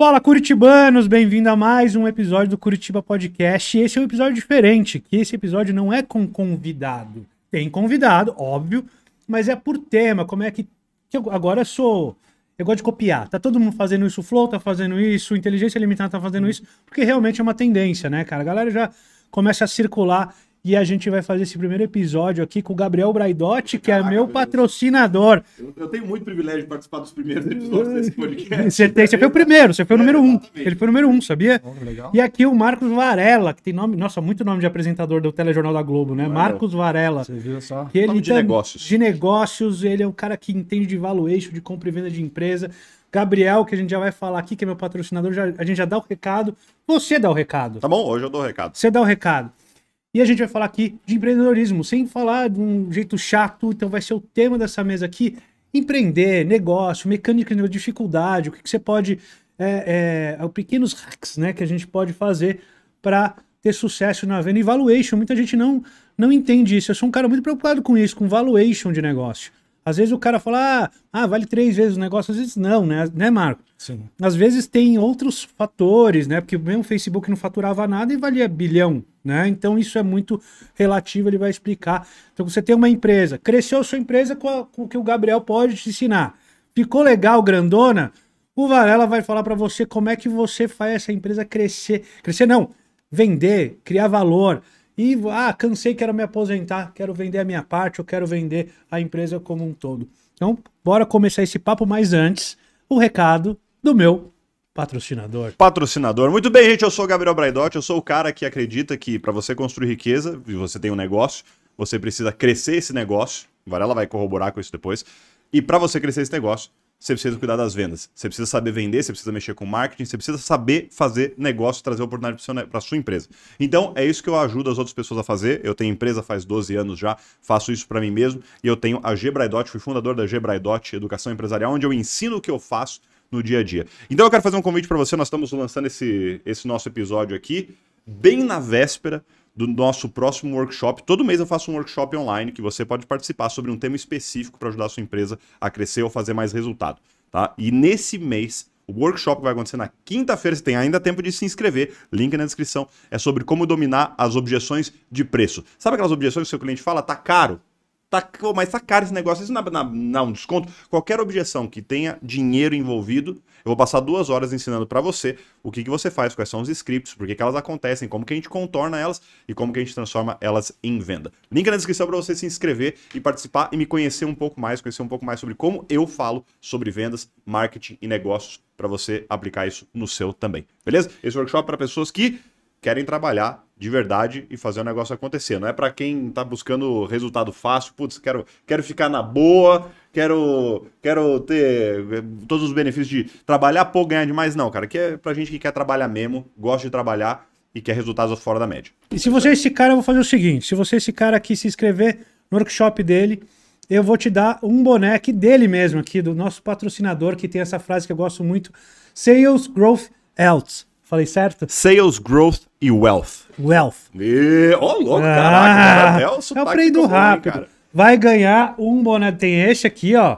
Fala Curitibanos, bem-vindo a mais um episódio do Curitiba Podcast. Esse é um episódio diferente, que esse episódio não é com convidado. Tem convidado, óbvio, mas é por tema, como é que, que eu, agora eu sou eu gosto de copiar. Tá todo mundo fazendo isso, o Flow tá fazendo isso, Inteligência Limitada tá fazendo isso, porque realmente é uma tendência, né, cara? A galera já começa a circular e a gente vai fazer esse primeiro episódio aqui com o Gabriel Braidotti, que é Caraca, é meu patrocinador. Eu, eu, tenho muito privilégio de participar dos primeiros episódios desse podcast. Você, tem, você foi o primeiro, você foi o número um. Ele foi o número um, sabia? Oh, e aqui o Marcos Varela, que tem nome, nossa, muito nome de apresentador do Telejornal da Globo, né? Ué, Marcos Varela. Você viu só? Que ele nome de tá, negócios. De negócios, ele é um cara que entende de valuation, de compra e venda de empresa. Gabriel, que a gente já vai falar aqui, que é meu patrocinador, já, a gente já dá o recado. Você dá o recado. Tá bom, hoje eu dou o recado. Você dá o recado. E a gente vai falar aqui de empreendedorismo, sem falar de um jeito chato, então vai ser o tema dessa mesa aqui. Empreender, negócio, mecânica de dificuldade, o que, que você pode. É, é, é pequenos hacks né, que a gente pode fazer para ter sucesso na venda. E valuation, muita gente não, não entende isso. Eu sou um cara muito preocupado com isso, com valuation de negócio. Às vezes o cara fala, ah, ah vale três vezes o negócio, às vezes não, né, né Marco? Sim. Às vezes tem outros fatores, né? Porque mesmo o Facebook não faturava nada e valia bilhão. Né? Então isso é muito relativo, ele vai explicar. Então você tem uma empresa, cresceu sua empresa com, a, com o que o Gabriel pode te ensinar. Ficou legal, grandona? O Varela vai falar para você como é que você faz essa empresa crescer. Crescer não, vender, criar valor. E, ah, cansei, quero me aposentar, quero vender a minha parte, eu quero vender a empresa como um todo. Então, bora começar esse papo, mas antes, o recado do meu Patrocinador. Patrocinador. Muito bem, gente. Eu sou o Gabriel Braidotti. Eu sou o cara que acredita que para você construir riqueza, e você tem um negócio, você precisa crescer esse negócio. Varela vai corroborar com isso depois. E para você crescer esse negócio, você precisa cuidar das vendas. Você precisa saber vender, você precisa mexer com marketing, você precisa saber fazer negócio, trazer oportunidade para a sua empresa. Então, é isso que eu ajudo as outras pessoas a fazer. Eu tenho empresa faz 12 anos já, faço isso para mim mesmo. E eu tenho a G Braidotti, fui fundador da G Educação Empresarial, onde eu ensino o que eu faço no dia a dia. Então eu quero fazer um convite para você. Nós estamos lançando esse, esse nosso episódio aqui bem na véspera do nosso próximo workshop. Todo mês eu faço um workshop online que você pode participar sobre um tema específico para ajudar a sua empresa a crescer ou fazer mais resultado, tá? E nesse mês o workshop vai acontecer na quinta-feira, você tem ainda tempo de se inscrever, link na descrição. É sobre como dominar as objeções de preço. Sabe aquelas objeções que o seu cliente fala, tá caro? Tá, pô, mas tá caro esse negócio. Isso não é dá um desconto. Qualquer objeção que tenha dinheiro envolvido, eu vou passar duas horas ensinando para você o que, que você faz, quais são os scripts, por que, que elas acontecem, como que a gente contorna elas e como que a gente transforma elas em venda. Link na descrição para você se inscrever e participar e me conhecer um pouco mais, conhecer um pouco mais sobre como eu falo sobre vendas, marketing e negócios para você aplicar isso no seu também. Beleza? Esse workshop é para pessoas que querem trabalhar de verdade e fazer o negócio acontecer. Não é para quem está buscando resultado fácil, putz, quero, quero ficar na boa, quero, quero ter eh, todos os benefícios de trabalhar pouco, ganhar demais, não, cara. Que é pra gente que quer trabalhar mesmo, gosta de trabalhar e quer resultados fora da média. E se você é esse cara, eu vou fazer o seguinte, se você é esse cara aqui se inscrever no workshop dele, eu vou te dar um boneco dele mesmo aqui, do nosso patrocinador, que tem essa frase que eu gosto muito, Sales Growth Else. Falei certo? Sales, Growth e Wealth. Wealth. E... Oh, louco, ah, caraca, cara, É o aprendo rápido. Aí, Vai ganhar um boné, tem este aqui, ó.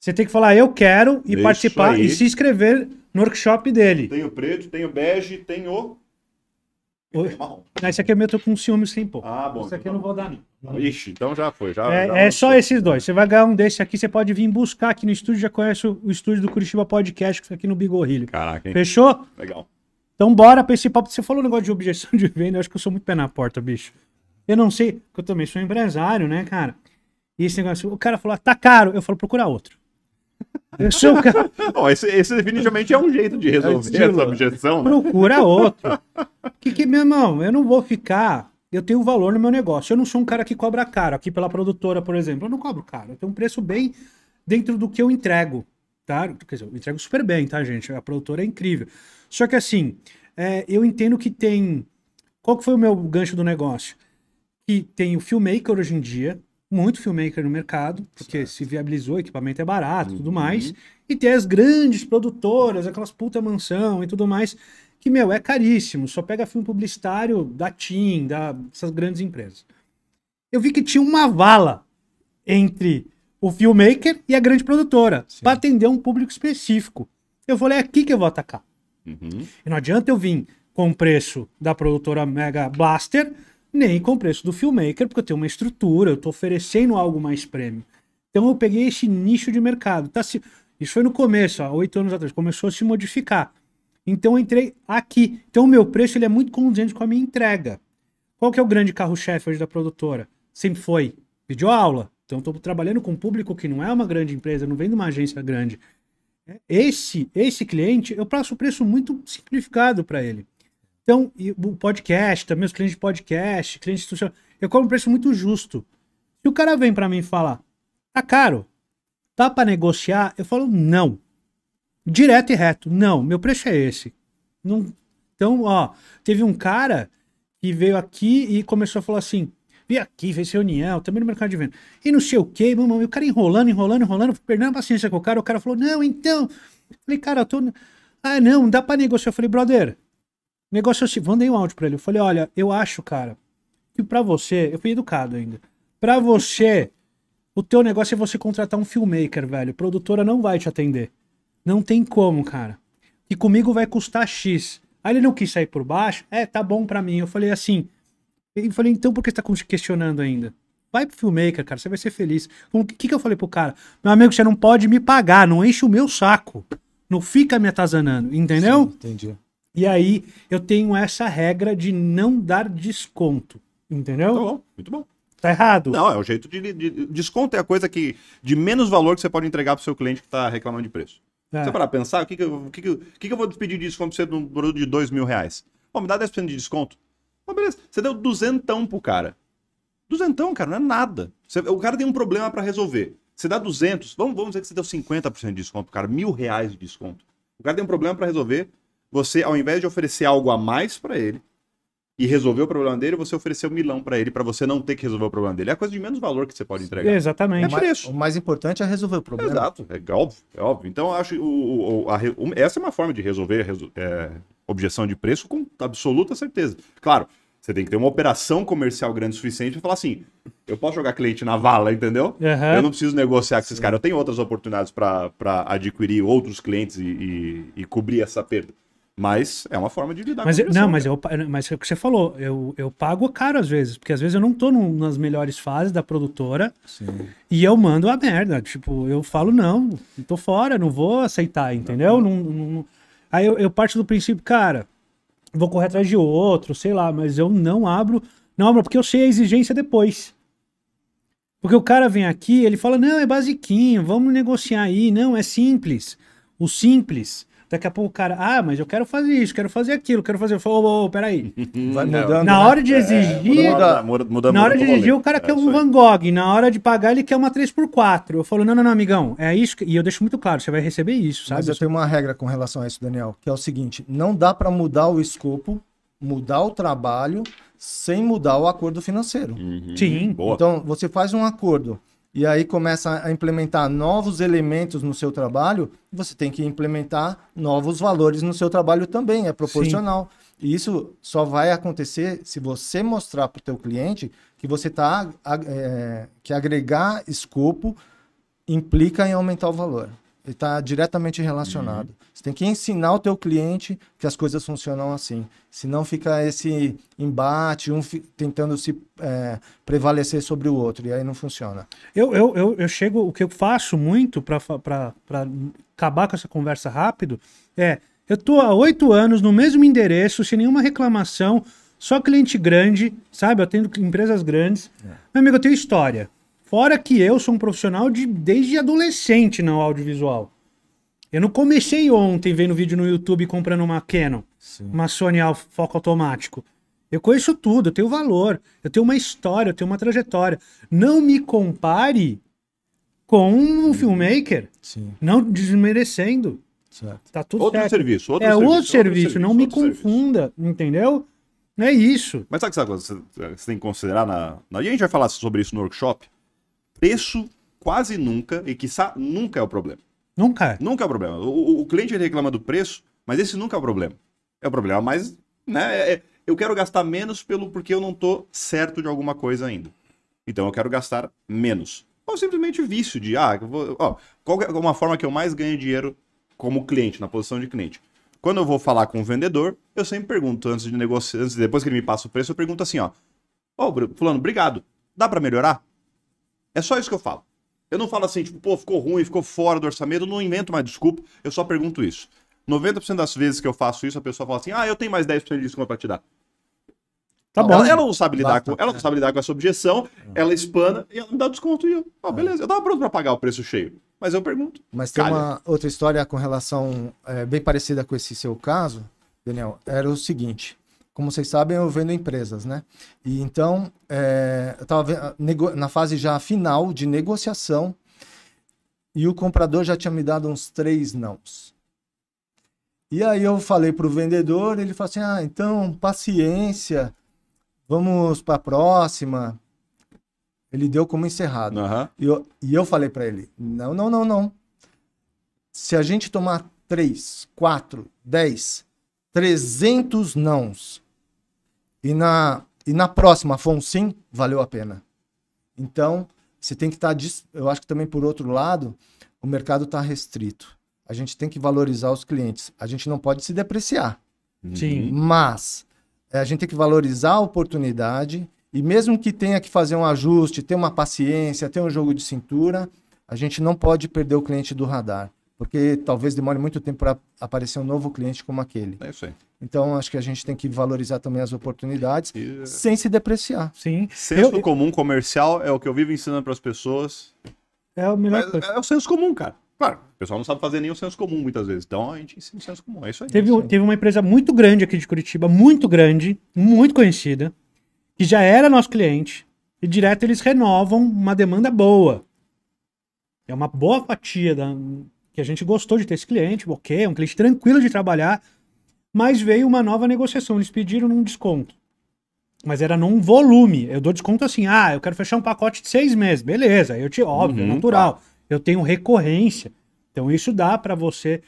Você tem que falar eu quero e Isso participar aí. e se inscrever no workshop dele. Tem o preto, tem o bege, tem o... Tá esse aqui é eu tô com ciúme sem pôr. Ah, bom. Esse aqui então... eu tá não vou dar não. Ixi, então já foi. Já, é, já é só esses dois. Você vai ganhar um desse aqui, você pode vir buscar aqui no estúdio. Já conhece o estúdio do Curitiba Podcast, que fica tá aqui no Bigorrilho. Caraca, hein? Fechou? Legal. Então, bora pra esse papo. Você falou um negócio de objeção de venda, eu acho que eu sou muito pé na porta, bicho. Eu não sei, porque eu também sou empresário, né, cara? E esse negócio, o cara falou, ah, tá caro. Eu falo, procura outro. Eu sou o cara. esse, esse, definitivamente é um jeito de resolver é essa objeção. Né? Procura outro. Que, que, meu irmão, eu não vou ficar. Eu tenho valor no meu negócio. Eu não sou um cara que cobra caro. Aqui pela produtora, por exemplo, eu não cobro caro. Eu tenho um preço bem dentro do que eu entrego. Tá? Quer dizer, eu entrego super bem, tá, gente? A produtora é incrível. Só que assim, é, eu entendo que tem. Qual que foi o meu gancho do negócio? Que tem o filmmaker hoje em dia, muito filmmaker no mercado, porque certo. se viabilizou, equipamento é barato uhum. tudo mais. E tem as grandes produtoras, aquelas puta mansão e tudo mais, que, meu, é caríssimo. Só pega filme publicitário da TIM, da, dessas grandes empresas. Eu vi que tinha uma vala entre o filmmaker e a grande produtora, para atender um público específico. Eu falei, é aqui que eu vou atacar. Uhum. E não adianta eu vir com o preço da produtora Mega Blaster, nem com o preço do filmmaker, porque eu tenho uma estrutura, eu estou oferecendo algo mais prêmio. Então eu peguei esse nicho de mercado. Tá, se... Isso foi no começo, há oito anos atrás, começou a se modificar. Então eu entrei aqui. Então o meu preço ele é muito condizente com a minha entrega. Qual que é o grande carro-chefe hoje da produtora? Sempre foi videoaula. Então estou trabalhando com um público que não é uma grande empresa, não vem de uma agência grande. Esse, esse cliente, eu passo um preço muito simplificado para ele. Então, o podcast, também os clientes de podcast, clientes institucionais, eu cobro um preço muito justo. Se o cara vem para mim e fala, tá caro, dá tá para negociar? Eu falo, não. Direto e reto, não, meu preço é esse. Não... Então, ó, teve um cara que veio aqui e começou a falar assim, vem aqui, fez reunião, é também no mercado de venda. E não sei o quê, mamãe, o cara enrolando, enrolando, enrolando, perdendo a paciência com o cara. O cara falou, não, então. Eu falei, cara, eu tô. Ah, não, não dá pra negociar. Eu falei, brother, negócio assim. Mandei um áudio pra ele. Eu falei, olha, eu acho, cara, que pra você. Eu fui educado ainda. Pra você, o teu negócio é você contratar um filmmaker, velho. produtora não vai te atender. Não tem como, cara. E comigo vai custar X. Aí ele não quis sair por baixo. É, tá bom pra mim. Eu falei assim. E falei, então por que você tá questionando ainda? Vai pro filmmaker, cara, você vai ser feliz. O que, que eu falei pro cara? Meu amigo, você não pode me pagar, não enche o meu saco. Não fica me atazanando, entendeu? Sim, entendi. E aí eu tenho essa regra de não dar desconto, entendeu? Tá bom, muito bom. Tá errado. Não, é o jeito de, de, de, Desconto é a coisa que de menos valor que você pode entregar pro seu cliente que tá reclamando de preço. É. Você para pensar, o que que, eu, que, que, eu, que, eu vou pedir de desconto pra você um produto de dois mil reais? Pô, me dá 10% de desconto. Mas beleza, você deu duzentão pro cara. Duzentão, cara, não é nada. Você, o cara tem um problema para resolver. Você dá duzentos, vamos, vamos dizer que você deu 50% de desconto pro cara, mil reais de desconto. O cara tem um problema para resolver. Você, ao invés de oferecer algo a mais para ele e resolver o problema dele, você ofereceu milão para ele para você não ter que resolver o problema dele. É a coisa de menos valor que você pode entregar. Exatamente. É preço. O mais importante é resolver o problema. Exato, é óbvio, é óbvio. Então, acho que o, o, essa é uma forma de resolver é, objeção de preço com absoluta certeza. Claro, você tem que ter uma operação comercial grande o suficiente para falar assim: eu posso jogar cliente na vala, entendeu? Uhum. Eu não preciso negociar com esses caras. Eu tenho outras oportunidades para adquirir outros clientes e, e, e, cobrir essa perda. Mas é uma forma de lidar mas com isso. Não, mas, eu, mas é o que você falou, eu, eu pago caro às vezes, porque às vezes eu não estou nas melhores fases da produtora Sim. e eu mando a merda. Tipo, eu falo, não, estou fora, não vou aceitar, entendeu? Não, não, não... Aí eu, eu parto do princípio, cara, vou correr atrás de outro, sei lá, mas eu não abro. Não abro porque eu sei a exigência depois. Porque o cara vem aqui, ele fala: não, é basiquinho, vamos negociar aí. Não, é simples. O simples Daqui a pouco o cara, ah, mas eu quero fazer isso, quero fazer aquilo, quero fazer. Eu falo, ô, oh, oh, peraí. Vai mudando. Na hora né? de é, exigir. É, muda, muda, muda, na hora de exigir, o cara é, quer um Van Gogh. Na hora de pagar, ele quer uma 3x4. Eu falo, não, não, não, amigão. É isso. Que... E eu deixo muito claro, você vai receber isso, sabe? Mas eu tenho uma regra com relação a isso, Daniel, que é o seguinte: não dá para mudar o escopo, mudar o trabalho, sem mudar o acordo financeiro. Uhum. Sim. Boa. Então, você faz um acordo e aí começa a implementar novos elementos no seu trabalho, você tem que implementar novos valores no seu trabalho também, é proporcional. Sim. E isso só vai acontecer se você mostrar para o teu cliente que você está é, que agregar escopo implica em aumentar o valor está diretamente relacionado. Uhum. Você tem que ensinar o teu cliente que as coisas funcionam assim. Senão fica esse embate, um tentando se é, prevalecer sobre o outro, e aí não funciona. Eu, eu, eu, eu chego, o que eu faço muito para acabar com essa conversa rápido é, eu estou há oito anos no mesmo endereço, sem nenhuma reclamação, só cliente grande, sabe? Eu atendo empresas grandes. É. Meu amigo, eu tenho história. Fora que eu sou um profissional de, desde adolescente no audiovisual. Eu não comecei ontem vendo vídeo no YouTube comprando uma Canon, Sim. uma Sony foco automático. Eu conheço tudo, eu tenho valor, eu tenho uma história, eu tenho uma trajetória. Não me compare com um filmmaker, Sim. não desmerecendo. Certo. Tá tudo outro certo. serviço, outro é serviço, outro serviço, não me confunda, serviço. entendeu? É isso. Mas sabe o que tá você tem que considerar na, na... E a gente vai falar sobre isso no workshop, preço quase nunca, e quiçá nunca é o problema. Nunca? É. Nunca é o problema. O, o cliente reclama do preço, mas esse nunca é o problema. É o problema, mas né, é, é eu quero gastar menos pelo porque eu não estou certo de alguma coisa ainda. Então eu quero gastar menos. Ou simplesmente vício de, ah, vou, ó, qual é uma forma que eu mais ganho dinheiro como cliente, na posição de cliente? Quando eu vou falar com o vendedor, eu sempre pergunto antes de negociar, depois que ele me passa o preço, eu pergunto assim, ó, ô, oh, fulano, obrigado, dá para melhorar? É só isso que eu falo. Eu não falo assim, tipo, pô, ficou ruim, ficou fora do orçamento, eu não invento mais desculpa, eu só pergunto isso. 90% das vezes que eu faço isso, a pessoa fala assim: ah, eu tenho mais 10% de desconto pra te dar. Tá bom. Ela, ela não sabe lidar com, ela não sabe lidar com essa objeção, é. ela espana e ela me dá desconto e eu, ó, ah, beleza, eu tava pronto pra pagar o preço cheio. Mas eu pergunto. Mas tem calha. uma outra história com relação, é, bem parecida com esse seu caso, Daniel, era o seguinte como vocês sabem, eu vendo empresas, né? E então, é, eu estava na fase já final de negociação e o comprador já tinha me dado uns três nãos. E aí eu falei para o vendedor, ele falou assim, ah, então, paciência, vamos para a próxima. Ele deu como encerrado. Uhum. E, eu, e eu falei para ele, não, não, não, não. Se a gente tomar três, quatro, dez, trezentos nãos. E na, e na próxima foi um sim, valeu a pena. Então, você tem que estar. Tá, eu acho que também, por outro lado, o mercado está restrito. A gente tem que valorizar os clientes. A gente não pode se depreciar. Uhum. Sim. Mas é, a gente tem que valorizar a oportunidade e mesmo que tenha que fazer um ajuste, ter uma paciência, ter um jogo de cintura, a gente não pode perder o cliente do radar porque talvez demore muito tempo para aparecer um novo cliente como aquele. É isso aí. Então, acho que a gente tem que valorizar também as oportunidades e... sem se depreciar. Sim. Senso eu... comum comercial é o que eu vivo ensinando para as pessoas. É o melhor. É, é o senso comum, cara. Claro, o pessoal não sabe fazer nem o senso comum muitas vezes. Então a gente ensina o senso comum. É isso aí. Teve, é isso aí. teve uma empresa muito grande aqui de Curitiba, muito grande, muito conhecida, que já era nosso cliente. E direto eles renovam uma demanda boa. É uma boa fatia da, que a gente gostou de ter esse cliente, ok, é um cliente tranquilo de trabalhar, mas veio uma nova negociação, eles pediram um desconto. Mas era num volume. Eu dou desconto assim, ah, eu quero fechar um pacote de seis meses. Beleza, eu te, óbvio, uhum, natural. Tá. Eu tenho recorrência. Então isso dá para você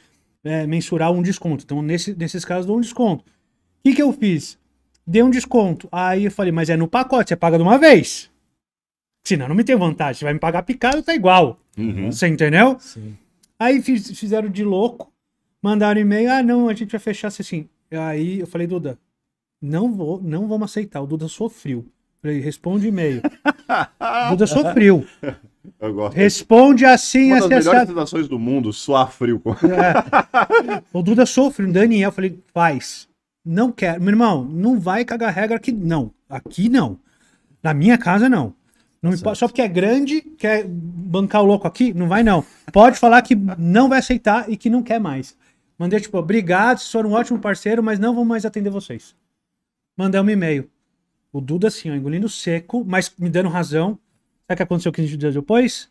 é, mensurar um desconto. Então, nesse, nesses casos, dou um desconto. O que, que eu fiz? Dei um desconto. Aí eu falei, mas é no pacote, você paga de uma vez. Senão não me tem vantagem. Você vai me pagar picado, tá igual. Uhum. Você entendeu? Sim. Aí fiz, fizeram de louco, mandaram e-mail, ah, não, a gente vai fechar assim. Aí eu falei, Duda, não vou, não vamos aceitar. O Duda sofreu. Falei, responde e-mail. Duda sofreu. Eu gosto. Responde assim, Uma das assim, melhores assim". sensações do mundo, suar frio. É. O Duda sofreu. Daniel, eu falei, faz. Não quero. Meu irmão, não vai cagar regra aqui, não. Aqui não. Na minha casa, não. Não tá me pode, só porque é grande, quer bancar o louco aqui? Não vai, não. Pode falar que não vai aceitar e que não quer mais. Mandei, tipo, obrigado, vocês foram um ótimo parceiro, mas não vou mais atender vocês. Mandei um e-mail. O Duda, assim, ó, engolindo seco, mas me dando razão. Sabe o que aconteceu 15 dias depois?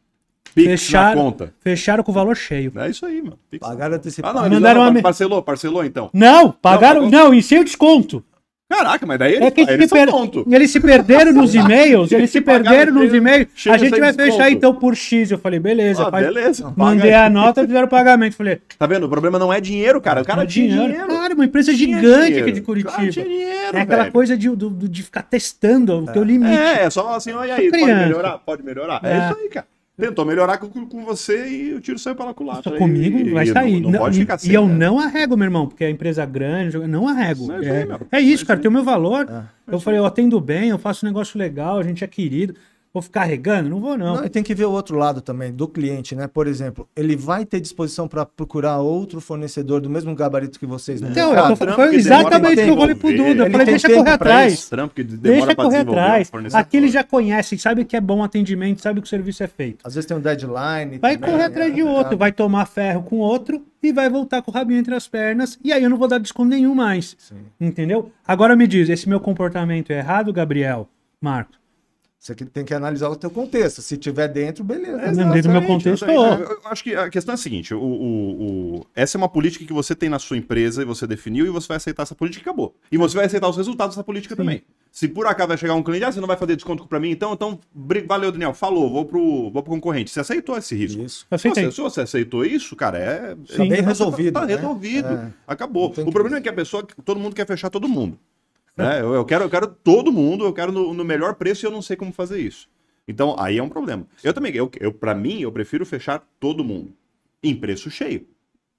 Pix fecharam, na conta. Fecharam com o valor cheio. É isso aí, mano. Pagaram antecipado. Ah, não, mandaram uma... parcelou, parcelou então. Não, pagaram, não, não em seu desconto. Caraca, mas daí eles, é que eles, se per... eles se perderam nos e-mails, eles se perderam nos e-mails. A gente vai desconto. fechar então por X. Eu falei, beleza. Ah, faz... beleza. Mandei a nota, fizeram o pagamento. Falei, tá vendo? O problema não é dinheiro, cara. O cara é tinha dinheiro. dinheiro. Cara, uma empresa tinha gigante dinheiro. aqui de Curitiba. Cara, tinha dinheiro, é aquela velho. coisa de, do, de ficar testando é. o teu é. limite. É, é só assim, olha aí, pode melhorar, pode melhorar. É. é isso aí, cara tentou melhorar com, com você e o tiro saiu pela culatra. Só comigo e, vai sair. Não, não, pode ficar e eu né? não arrego, meu irmão, porque é empresa grande, não arrego. é, é, é, isso, cara, é. tem o meu valor. É. eu falei, eu atendo bem, eu faço um negócio legal, a gente é querido. Vou ficar regando? Não vou, não. não e tem que ver o outro lado também, do cliente, né? Por exemplo, ele vai ter disposição para procurar outro fornecedor do mesmo gabarito que vocês, né? Então, eu tô, foi exatamente o que eu falei pro Duda. Eu falei, deixa correr atrás. Deixa correr atrás. Aqui eles já conhecem, sabe que é bom atendimento, sabe que o serviço é feito. Às vezes tem um deadline. Vai também, correr atrás é, de outro, é vai tomar ferro com outro e vai voltar com o rabinho entre as pernas. E aí eu não vou dar desconto nenhum mais. Sim. Entendeu? Agora me diz, esse meu comportamento é errado, Gabriel? Marco. Você tem que analisar o teu contexto. Se tiver dentro, beleza. É, dentro do meu contexto, eu acho que a questão é a seguinte: o, o, o, essa é uma política que você tem na sua empresa e você definiu e você vai aceitar essa política e acabou. E você vai aceitar os resultados dessa política Sim. também. Se por acaso vai chegar um cliente, ah, você não vai fazer desconto para mim, então, então, valeu, Daniel, falou, vou pro, vou pro concorrente. Você aceitou esse risco? Isso. Aceitei. se você aceitou isso, cara, é. Sim. É tá bem resolvido. Tá, tá né? resolvido. É. Acabou. O problema que... é que a pessoa, todo mundo quer fechar todo mundo. Né? Eu, eu, quero, eu quero todo mundo, eu quero no, no, melhor preço e eu não sei como fazer isso. Então, aí é um problema. Eu também, eu, eu para mim, eu prefiro fechar todo mundo em preço cheio.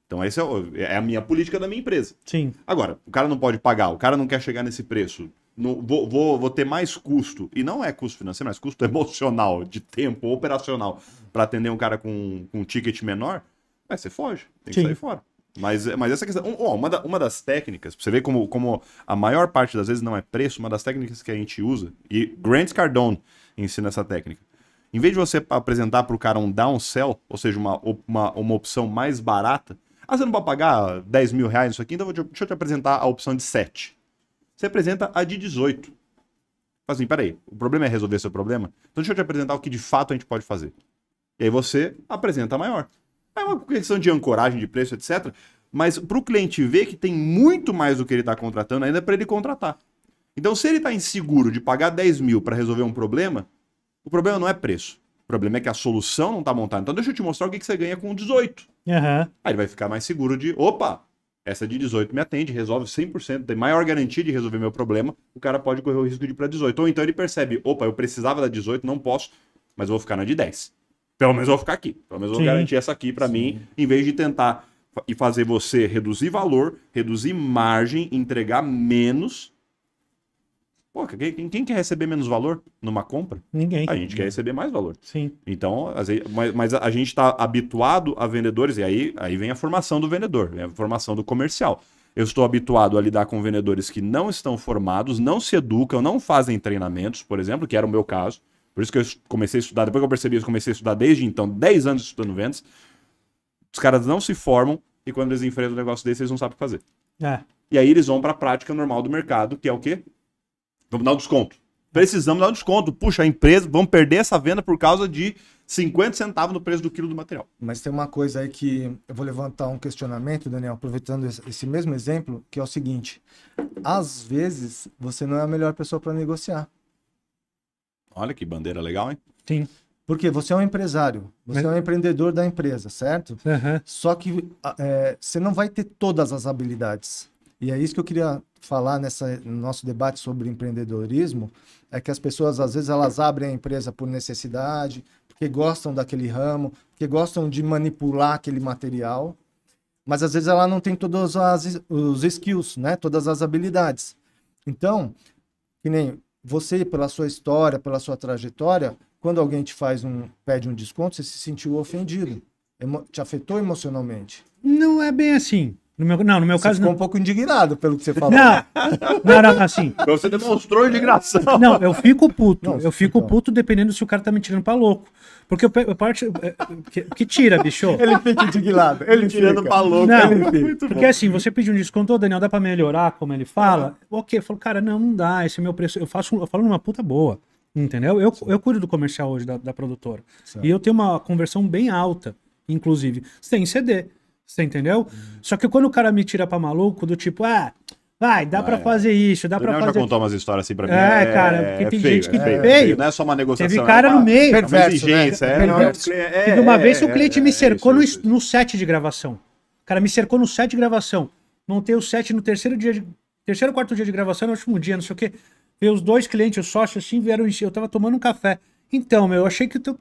Então, essa é, é, a minha política da minha empresa. Sim. Agora, o cara não pode pagar, o cara não quer chegar nesse preço. vou, vou, vou ter mais custo, e não é custo financeiro, mas custo emocional, de tempo, operacional, para atender um cara com, com um ticket menor. Aí você foge, tem Sim. que sair fora. Mas, mas essa questão. Oh, uma, da, uma das técnicas, pra você ver como, como a maior parte das vezes não é preço, uma das técnicas que a gente usa, e Grant Cardone ensina essa técnica. Em vez de você apresentar para o cara um downsell, ou seja, uma, uma, uma opção mais barata, ah, você não vai pagar 10 mil reais nisso aqui, então te, deixa eu te apresentar a opção de 7. Você apresenta a de 18. Fala assim, peraí, o problema é resolver seu problema? Então deixa eu te apresentar o que de fato a gente pode fazer. E aí você apresenta a maior. É uma questão de ancoragem de preço, etc. Mas para o cliente ver que tem muito mais do que ele está contratando ainda é para ele contratar. Então, se ele está inseguro de pagar 10 mil para resolver um problema, o problema não é preço. O problema é que a solução não está montada. Então, deixa eu te mostrar o que, que você ganha com 18. Uhum. Aí ele vai ficar mais seguro de, opa, essa de 18 me atende, resolve 100%, tem maior garantia de resolver meu problema, o cara pode correr o risco de ir para 18. Ou então ele percebe, opa, eu precisava da 18, não posso, mas vou ficar na de 10. Pelo menos eu vou ficar aqui. Pelo menos eu vou garantir essa aqui para mim, em vez de tentar e fazer você reduzir valor, reduzir margem, entregar menos. Pô, quem, quem, quer receber menos valor numa compra? Ninguém. A gente quer receber mais valor. Sim. Então, mas, mas a gente está habituado a vendedores, e aí, aí vem a formação do vendedor, vem a formação do comercial. Eu estou habituado a lidar com vendedores que não estão formados, não se educam, não fazem treinamentos, por exemplo, que era o meu caso. Por isso que eu comecei a estudar, depois que eu percebi eu comecei a estudar desde então, 10 anos estudando vendas. Os caras não se formam e quando eles enfrentam um negócio desse, eles não sabem o que fazer. É. E aí eles vão para a prática normal do mercado, que é o quê? Vamos dar um desconto. Precisamos dar um desconto. Puxa, a empresa, vamos perder essa venda por causa de 50 centavos no preço do quilo do material. Mas tem uma coisa aí que eu vou levantar um questionamento, Daniel, aproveitando esse mesmo exemplo, que é o seguinte: às vezes você não é a melhor pessoa para negociar. Olha que bandeira legal, hein? Sim. Porque você é um empresário, você Mas... É. é um empreendedor da empresa, certo? Uhum. Só que é, você não vai ter todas as habilidades. E é isso que eu queria falar nessa, no nosso debate sobre empreendedorismo, é que as pessoas, às vezes, elas abrem a empresa por necessidade, porque gostam daquele ramo, porque gostam de manipular aquele material, mas às vezes ela não tem todos as, os skills, né? todas as habilidades. Então, que nem você, pela sua história, pela sua trajetória, quando alguém te faz um pede um desconto, você se sentiu ofendido, te afetou emocionalmente. Não é bem assim. No meu, não, no meu você caso. Ficou não. um pouco indignado pelo que você falou. Não, não, não, assim. Então você demonstrou indignação. Não, eu fico puto. eu fico puto dependendo se o cara tá me tirando pra louco. Porque eu, eu parte. É, que, que, tira, bicho? Ele fica indignado. Ele tirando fica. pra louco. Não, ele fica. Porque assim, você pediu um desconto, oh, Daniel, dá pra melhorar como ele fala? Ah. Ok, eu falo, cara, não, não dá. Esse é meu preço. Eu, faço, eu falo numa puta boa. Entendeu? Eu, eu cuido do comercial hoje da, da produtora. Certo. E eu tenho uma conversão bem alta, inclusive. Sem CD. Você entendeu? Uhum. Só que quando o cara me tira pra maluco, do tipo, ah, vai, dá ah, pra é. fazer isso, dá pra fazer. já contou umas histórias assim pra mim. É, é cara, é, porque é tem feio, gente que é feio, feio, Não é só uma negociação. Teve é cara uma, no meio. Perverso, né? é, Teve uma vez o cliente me cercou no, no set de gravação. O cara me cercou no set de gravação. Montei o set no terceiro dia de. Terceiro, quarto dia de gravação, no último dia, não sei o quê. Veio os dois clientes, os sócios, assim, vieram encher. Eu tava tomando um café. Então, meu, eu achei que o teu.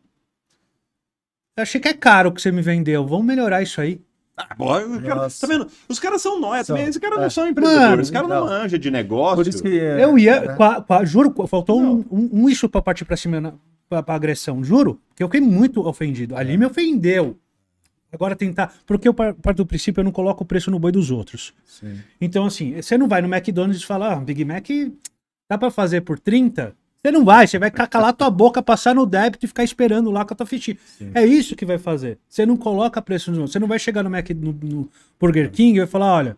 Eu achei que é caro o que você me vendeu. Vamos melhorar isso aí. Ah, cara, tá vendo? Os caras são nós, é também esses caras é. não é são empreendedores, os caras não manja de negócio. Por isso que é, eu ia, né? qua, qua, juro, faltou um, um, um isso pra partir pra cima pra, pra agressão, juro, que eu fiquei muito ofendido. Ali é. me ofendeu. Agora tentar. Porque eu parto do princípio, eu não coloco o preço no boi dos outros. Sim. Então, assim, você não vai no McDonald's e fala, ah, Big Mac dá pra fazer por 30? Você não vai, você vai calar tua boca, passar no débito e ficar esperando lá com a tua fichinha. Sim. É isso que vai fazer. Você não coloca preço no Você não vai chegar no Mac, no, no Burger King e vai falar, olha,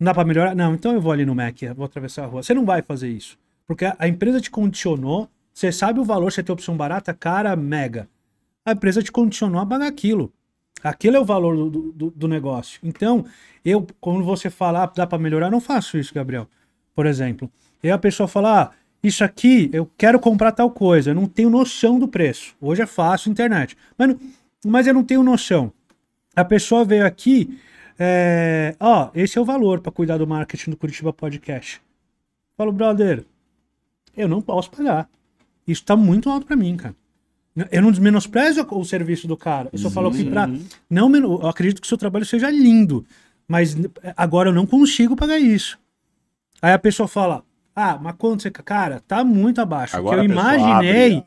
não dá pra melhorar? Não, então eu vou ali no Mac, vou atravessar a rua. Você não vai fazer isso. Porque a empresa te condicionou, você sabe o valor, você tem opção barata, cara, mega. A empresa te condicionou a pagar aquilo. Aquilo é o valor do, do, do negócio. Então, eu, quando você falar, ah, dá para melhorar, não faço isso, Gabriel. Por exemplo. E a pessoa fala, ah, isso aqui, eu quero comprar tal coisa, eu não tenho noção do preço. Hoje é fácil, internet. Mas, mas eu não tenho noção. A pessoa veio aqui, é, ó, esse é o valor para cuidar do marketing do Curitiba Podcast. Falo, brother, eu não posso pagar. Isso tá muito alto para mim, cara. Eu não desmenosprezo o serviço do cara. Eu só falo que pra. Uhum. Não, eu acredito que o seu trabalho seja lindo. Mas agora eu não consigo pagar isso. Aí a pessoa fala: ah, mas quanto você. Cara, tá muito abaixo. Agora o que eu imaginei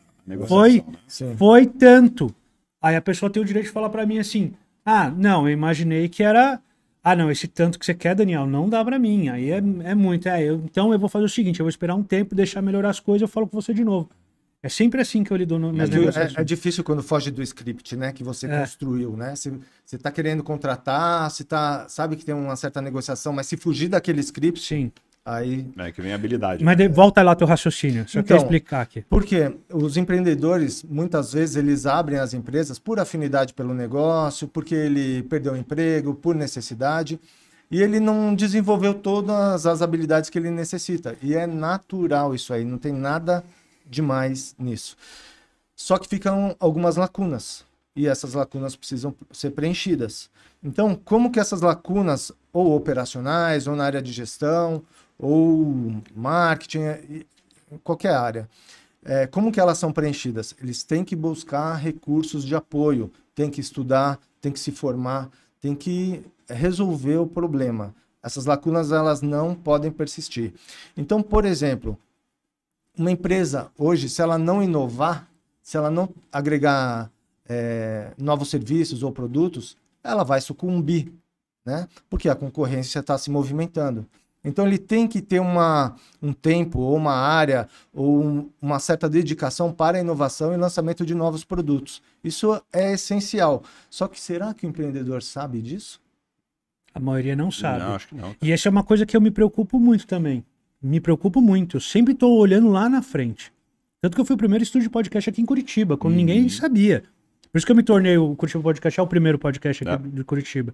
foi, né? foi tanto. Aí a pessoa tem o direito de falar para mim assim: ah, não, eu imaginei que era. Ah, não, esse tanto que você quer, Daniel, não dá para mim. Aí é, é muito. É, eu, então eu vou fazer o seguinte: eu vou esperar um tempo, deixar melhorar as coisas, eu falo com você de novo. É sempre assim que eu lido no, nas É, é, difícil quando foge do script, né? Que você é. construiu, né? Você tá querendo contratar, você tá, sabe que tem uma certa negociação, mas se fugir daquele script, Sim. Aí... É que vem habilidade. Mas né? volta lá teu raciocínio, só então, quer explicar aqui. Porque os empreendedores, muitas vezes, eles abrem as empresas por afinidade pelo negócio, porque ele perdeu o emprego, por necessidade, e ele não desenvolveu todas as habilidades que ele necessita. E é natural isso aí, não tem nada demais nisso. Só que ficam algumas lacunas, e essas lacunas precisam ser preenchidas. Então, como que essas lacunas, ou operacionais, ou na área de gestão, ou marketing, qualquer área. É, como que elas são preenchidas? Eles têm que buscar recursos de apoio, têm que estudar, têm que se formar, têm que resolver o problema. Essas lacunas elas não podem persistir. Então, por exemplo, uma empresa hoje, se ela não inovar, se ela não agregar é, novos serviços ou produtos, ela vai sucumbir, né? Porque a concorrência está se movimentando. Então ele tem que ter uma, um tempo ou uma área ou um, uma certa dedicação para a inovação e lançamento de novos produtos. Isso é essencial. Só que será que o empreendedor sabe disso? A maioria não sabe. Não, acho que não. E essa é uma coisa que eu me preocupo muito também. Me preocupo muito. Eu sempre estou olhando lá na frente. Tanto que eu fui o primeiro estúdio de podcast aqui em Curitiba, quando hum. ninguém uhum. sabia. Por isso que eu me tornei o Curitiba Podcast, é o primeiro podcast aqui é. de Curitiba.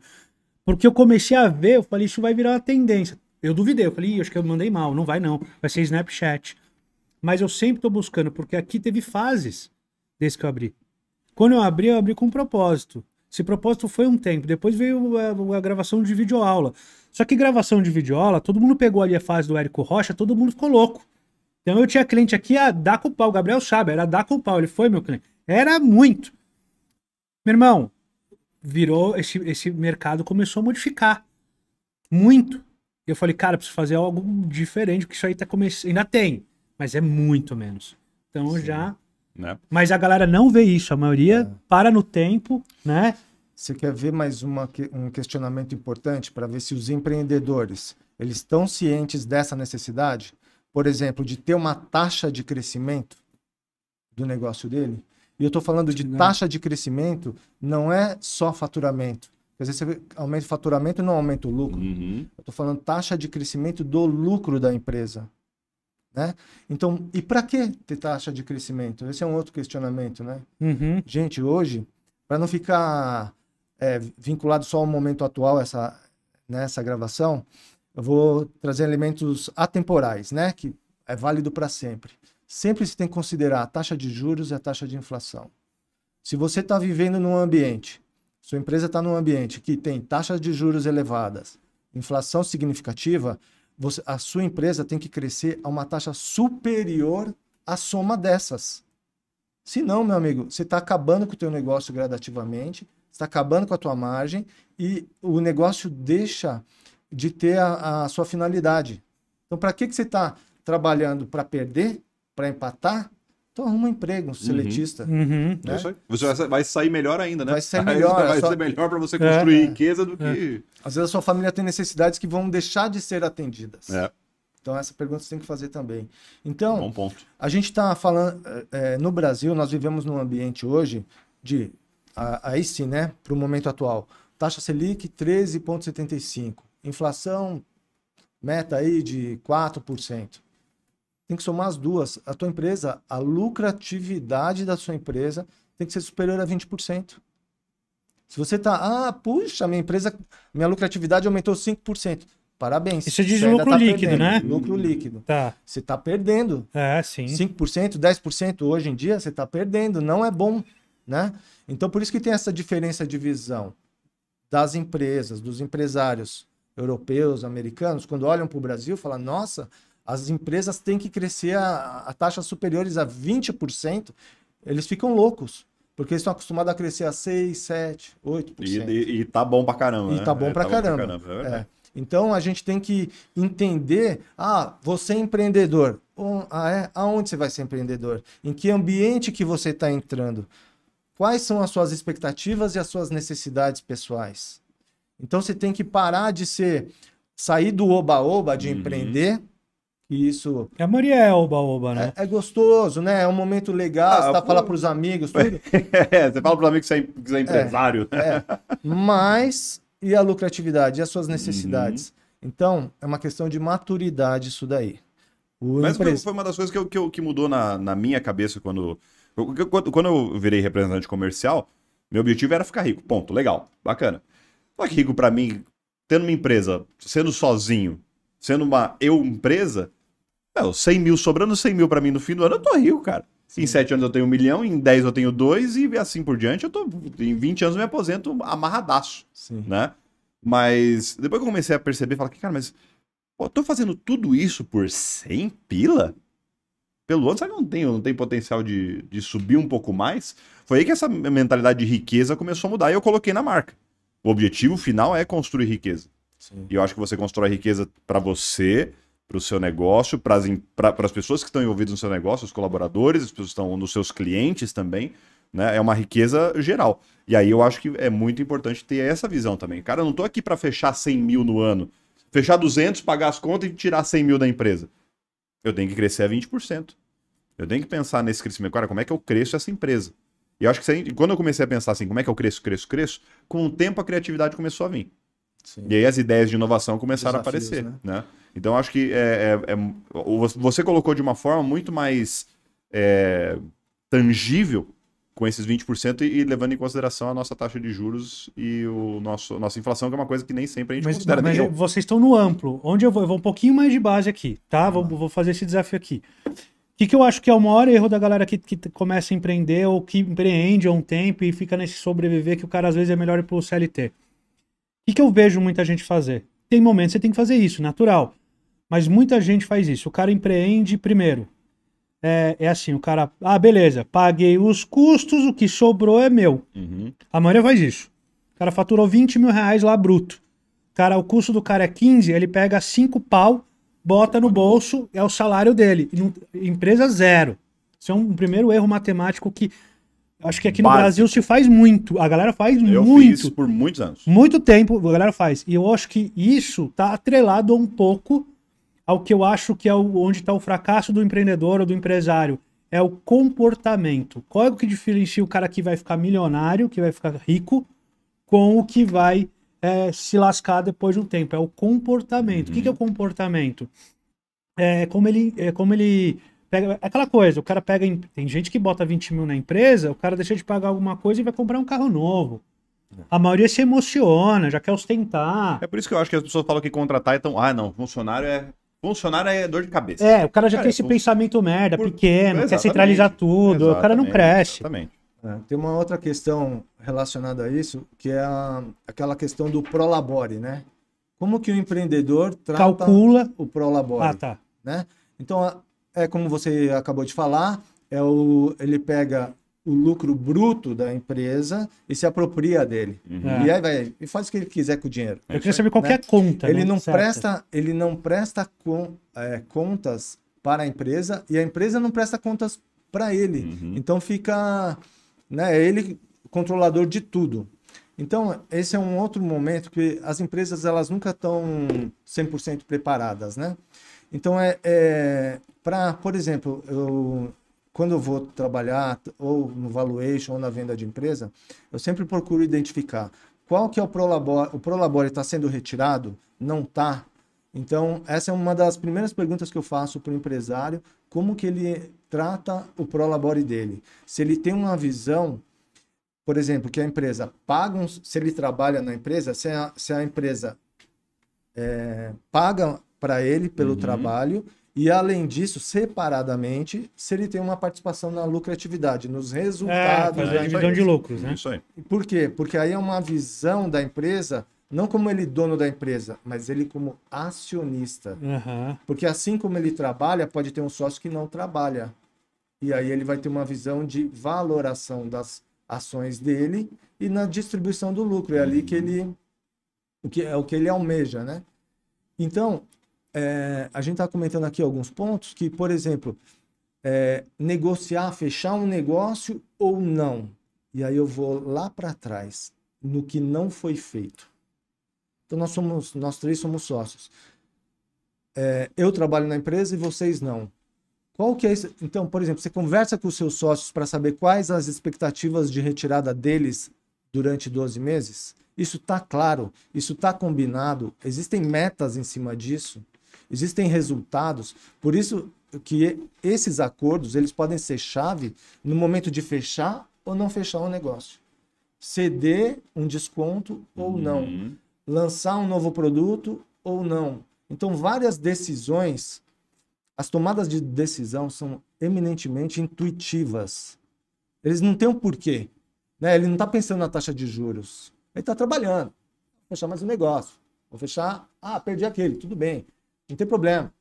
Porque eu comecei a ver, eu falei, isso vai virar uma tendência eu duvidei, eu falei, acho que eu mandei mal, não vai não, vai ser Snapchat. Mas eu sempre tô buscando, porque aqui teve fases desse que eu abri. Quando eu abri, eu abri com um propósito. Esse propósito foi um tempo. Depois veio a, é, a gravação de videoaula. Só que gravação de videoaula, todo mundo pegou ali a fase do Érico Rocha, todo mundo ficou louco. Então eu tinha cliente aqui a dar com o pau. O Gabriel sabe, era dar com o pau. Ele foi meu cliente. Era muito. Meu irmão, virou. Esse, esse mercado começou a modificar. Muito eu falei, cara, preciso fazer algo diferente, porque isso aí tá começando. Ainda tem, mas é muito menos. Então Sim. já. Né? Mas a galera não vê isso, a maioria é. para no tempo, né? Você quer ver mais uma, um questionamento importante para ver se os empreendedores eles estão cientes dessa necessidade, por exemplo, de ter uma taxa de crescimento do negócio dele? E eu estou falando de taxa de crescimento, não é só faturamento. Às vezes você aumenta o faturamento não aumenta o lucro. Uhum. Eu estou falando taxa de crescimento do lucro da empresa. Né? Então, e para que ter taxa de crescimento? Esse é um outro questionamento, né? Uhum. Gente, hoje, para não ficar é, vinculado só ao momento atual, essa, nessa né, gravação, eu vou trazer elementos atemporais, né? Que é válido para sempre. Sempre se tem que considerar a taxa de juros e a taxa de inflação. Se você está vivendo num ambiente sua empresa está num ambiente que tem taxas de juros elevadas, inflação significativa, você, a sua empresa tem que crescer a uma taxa superior à soma dessas. Se não, meu amigo, você está acabando com o teu negócio gradativamente, está acabando com a tua margem e o negócio deixa de ter a, a sua finalidade. Então, para que, que você está trabalhando para perder, para empatar, então arruma um emprego, um uhum. seletista. Uhum. Né? É você vai sair melhor ainda, né? Vai sair melhor. Vai ser é melhor para você construir é, riqueza do é. que. Às vezes a sua família tem necessidades que vão deixar de ser atendidas. É. Então essa pergunta você tem que fazer também. Então, Bom ponto. a gente está falando. É, é, no Brasil, nós vivemos num ambiente hoje de. aí sim, né? Para o momento atual. Taxa Selic 13,75. Inflação, meta aí de 4% tem que somar as duas. A tua empresa, a lucratividade da sua empresa tem que ser superior a 20%. Se você está ah, puxa, minha empresa, minha lucratividade aumentou 5%. Parabéns. Isso é diz lucro tá líquido, perdendo. né? Lucro líquido. Tá. Você está perdendo. É, sim. 5%, 10% hoje em dia, você está perdendo, não é bom, né? Então por isso que tem essa diferença de visão das empresas, dos empresários europeus, americanos, quando olham para o Brasil, falam: "Nossa, as empresas têm que crescer a, a taxas superiores a 20%, eles ficam loucos. Porque eles estão acostumados a crescer a 6, 7, 8%. E, e, e tá bom pra caramba. E né? tá bom, é, pra, tá caramba. bom pra caramba. É, é. Então a gente tem que entender: ah, você é empreendedor. Ah, é? Aonde você vai ser empreendedor? Em que ambiente que você está entrando? Quais são as suas expectativas e as suas necessidades pessoais? Então você tem que parar de ser sair do oba-oba de uhum. empreender isso. A Maria é oba-oba, né? É, é, gostoso, né? É um momento legal. Ah, você tá pô... pros amigos, tudo. é, você fala pros amigos que você é, é empresário. É, é, Mas e a lucratividade? E as suas necessidades? Uhum. Então, é uma questão de maturidade isso daí. O Mas foi uma das coisas que, eu, que, eu, que mudou na, na minha cabeça quando. quando, quando eu virei representante comercial, meu objetivo era ficar rico. Ponto. Legal. Bacana. Só que rico para mim, tendo uma empresa, sendo sozinho, sendo uma eu empresa, não, é, 100 mil sobrando 100 mil para mim no fim do ano, eu tô rico, cara. Sim. Em 7 anos eu tenho um milhão, em 10 eu tenho 2 e assim por diante. Eu tô, em 20 anos eu me aposento amarradaço, Sim. né? Mas depois que eu comecei a perceber, falar que, cara, mas pô, eu tô fazendo tudo isso por 100 pila? Pelo ano, sabe, não tem, não tem potencial de, de subir um pouco mais. Foi aí que essa mentalidade de riqueza começou a mudar e eu coloquei na marca. O objetivo final é construir riqueza. Sim. E eu acho que você constrói riqueza para você, para o seu negócio, para as pessoas que estão envolvidas no seu negócio, os colaboradores, as pessoas que estão nos seus clientes também, né? É uma riqueza geral. E aí eu acho que é muito importante ter essa visão também. Cara, eu não estou aqui para fechar 100 mil no ano, fechar 200, pagar as contas e tirar 100 mil da empresa. Eu tenho que crescer a 20%. Eu tenho que pensar nesse crescimento. Cara, como é que eu cresço essa empresa? E eu acho que quando eu comecei a pensar assim, como é que eu cresço, cresço, cresço, com o tempo a criatividade começou a vir. Sim. E aí as ideias de inovação começaram Desafios, a aparecer, né? né? Então acho que é, é, é, você colocou de uma forma muito mais é, tangível com esses 20% e, e levando em consideração a nossa taxa de juros e o nosso, nossa inflação, que é uma coisa que nem sempre a gente mas, considera. Mas eu, vocês estão no amplo. Onde eu vou? Eu vou um pouquinho mais de base aqui, tá? Ah. Vou, tá. vou fazer esse desafio aqui. O que, que eu acho que é o maior erro da galera que, que começa a empreender ou que empreende há um tempo e fica nesse sobreviver que o cara às vezes é melhor ir pro CLT? O que, que eu vejo muita gente fazer? Tem momentos que você tem que fazer isso, natural. Mas muita gente faz isso. O cara empreende primeiro. É, é assim, o cara. Ah, beleza, paguei os custos, o que sobrou é meu. Uhum. A maioria faz isso. O cara faturou 20 mil reais lá bruto. Cara, o custo do cara é 15, ele pega 5 pau, bota no bolso, é o salário dele. Empresa zero. Isso é um primeiro erro matemático que Acho que aqui no Brasil se faz muito. A galera faz eu muito. Fiz por muitos anos. Muito tempo a galera faz. E eu acho que isso tá atrelado um pouco ao que eu acho que é onde está o fracasso do empreendedor ou do empresário. É o comportamento. Qual é o que diferencia o cara que vai ficar milionário, que vai ficar rico, com o que vai é, se lascar depois de um tempo? É o comportamento. Uhum. O que, é o uhum. comportamento? É como ele, é como ele pega. É aquela coisa, o cara pega. Tem gente que bota 20 mil na empresa, o cara deixa de pagar alguma coisa e vai comprar um carro novo. É. A maioria se emociona, já quer ostentar. É por isso que eu acho que as pessoas falam que contratar então, ah, não, funcionário é Funcionário é dor de cabeça. É, o cara já cara, tem esse fun... pensamento merda, Por... pequeno, quer centralizar tudo, exatamente, o cara não cresce. Exatamente. É, tem uma outra questão relacionada a isso, que é a, aquela questão do prolabore, né? Como que o empreendedor trata Calcula... o prolabore? Ah, tá. Né? Então, é, é como você acabou de falar, é o, ele pega o lucro bruto da empresa e se apropria dele. Uhum. E é. aí vai, e faz o que ele quiser com o dinheiro. Eu queria saber qualquer é né? conta. Ele né? não certo. presta, ele não presta com, é, contas para a empresa e a empresa não presta contas para ele. Uhum. Então fica, né, é ele controlador de tudo. Então, esse é um outro momento que as empresas elas nunca estão 100% preparadas, né? Então, é, é para, por exemplo, eu, quando eu vou trabalhar ou no valuation ou na venda de empresa, eu sempre procuro identificar qual que é o prolabore, o prolabore está sendo retirado, não está. Então, essa é uma das primeiras perguntas que eu faço para o empresário, como que ele trata o prolabore dele. Se ele tem uma visão, por exemplo, que a empresa paga, se ele trabalha na empresa, se a, se a empresa é, paga para ele pelo uhum. trabalho e além disso, separadamente, se ele tem uma participação na lucratividade, nos resultados é, da né? divisão de lucros, né? Isso aí. Por quê? Porque aí é uma visão da empresa, não como ele dono da empresa, mas ele como acionista. Uhum. Porque assim como ele trabalha, pode ter um sócio que não trabalha. E aí ele vai ter uma visão de valoração das ações dele e na distribuição do lucro. É ali que ele o que é o que ele almeja, né? Então, é, a gente está comentando aqui alguns pontos que, por exemplo, é, negociar, fechar um negócio ou não. E aí eu vou lá para trás, no que não foi feito. Então nós somos, nós três somos sócios. É, eu trabalho na empresa e vocês não. Qual que é isso? Então, por exemplo, você conversa com os seus sócios para saber quais as expectativas de retirada deles durante 12 meses? Isso está claro, isso está combinado, existem metas em cima disso existem resultados. Por isso que esses acordos eles podem ser chave no momento de fechar ou não fechar um negócio, ceder um desconto ou uhum. não, lançar um novo produto ou não. Então várias decisões, as tomadas de decisão são eminentemente intuitivas. Eles não têm um porquê. Né? Ele não está pensando na taxa de juros. Ele está trabalhando. Vou fechar mais um negócio. Vou fechar. Ah, perdi aquele. Tudo bem. Não tem problema.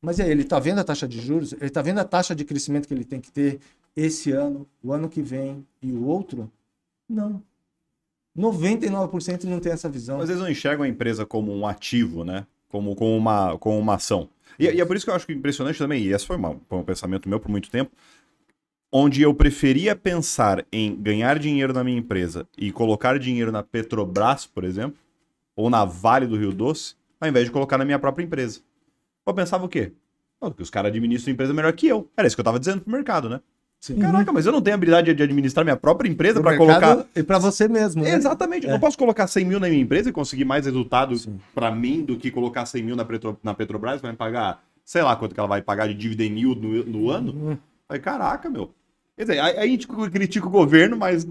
Mas aí, ele está vendo a taxa de juros, ele está vendo a taxa de crescimento que ele tem que ter esse ano, o ano que vem e o outro? Não. 99% não tem essa visão. Às vezes não enxergam a empresa como um ativo, né? Como, como, uma, como uma ação. E, e é por isso que eu acho que é impressionante também, e esse foi, uma, foi um pensamento meu por muito tempo, onde eu preferia pensar em ganhar dinheiro na minha empresa e colocar dinheiro na Petrobras, por exemplo, ou na Vale do Rio Doce, ao invés de colocar na minha própria empresa. Eu pensava o quê? que os caras administram a empresa melhor que eu. Era isso que eu tava dizendo pro mercado, né? Sim. Uhum. Caraca, uhum. mas eu não tenho habilidade de administrar minha própria empresa para colocar. E para você mesmo. Né? Exatamente. É. Eu posso colocar 100 mil na minha empresa e conseguir mais resultados para mim do que colocar 100 mil na, Petro... na Petrobras, vai me pagar, sei lá quanto que ela vai pagar de dívida em mil no, no ano. Uhum. Aí, caraca, meu. Quer dizer, aí, aí a gente critica o governo, mas,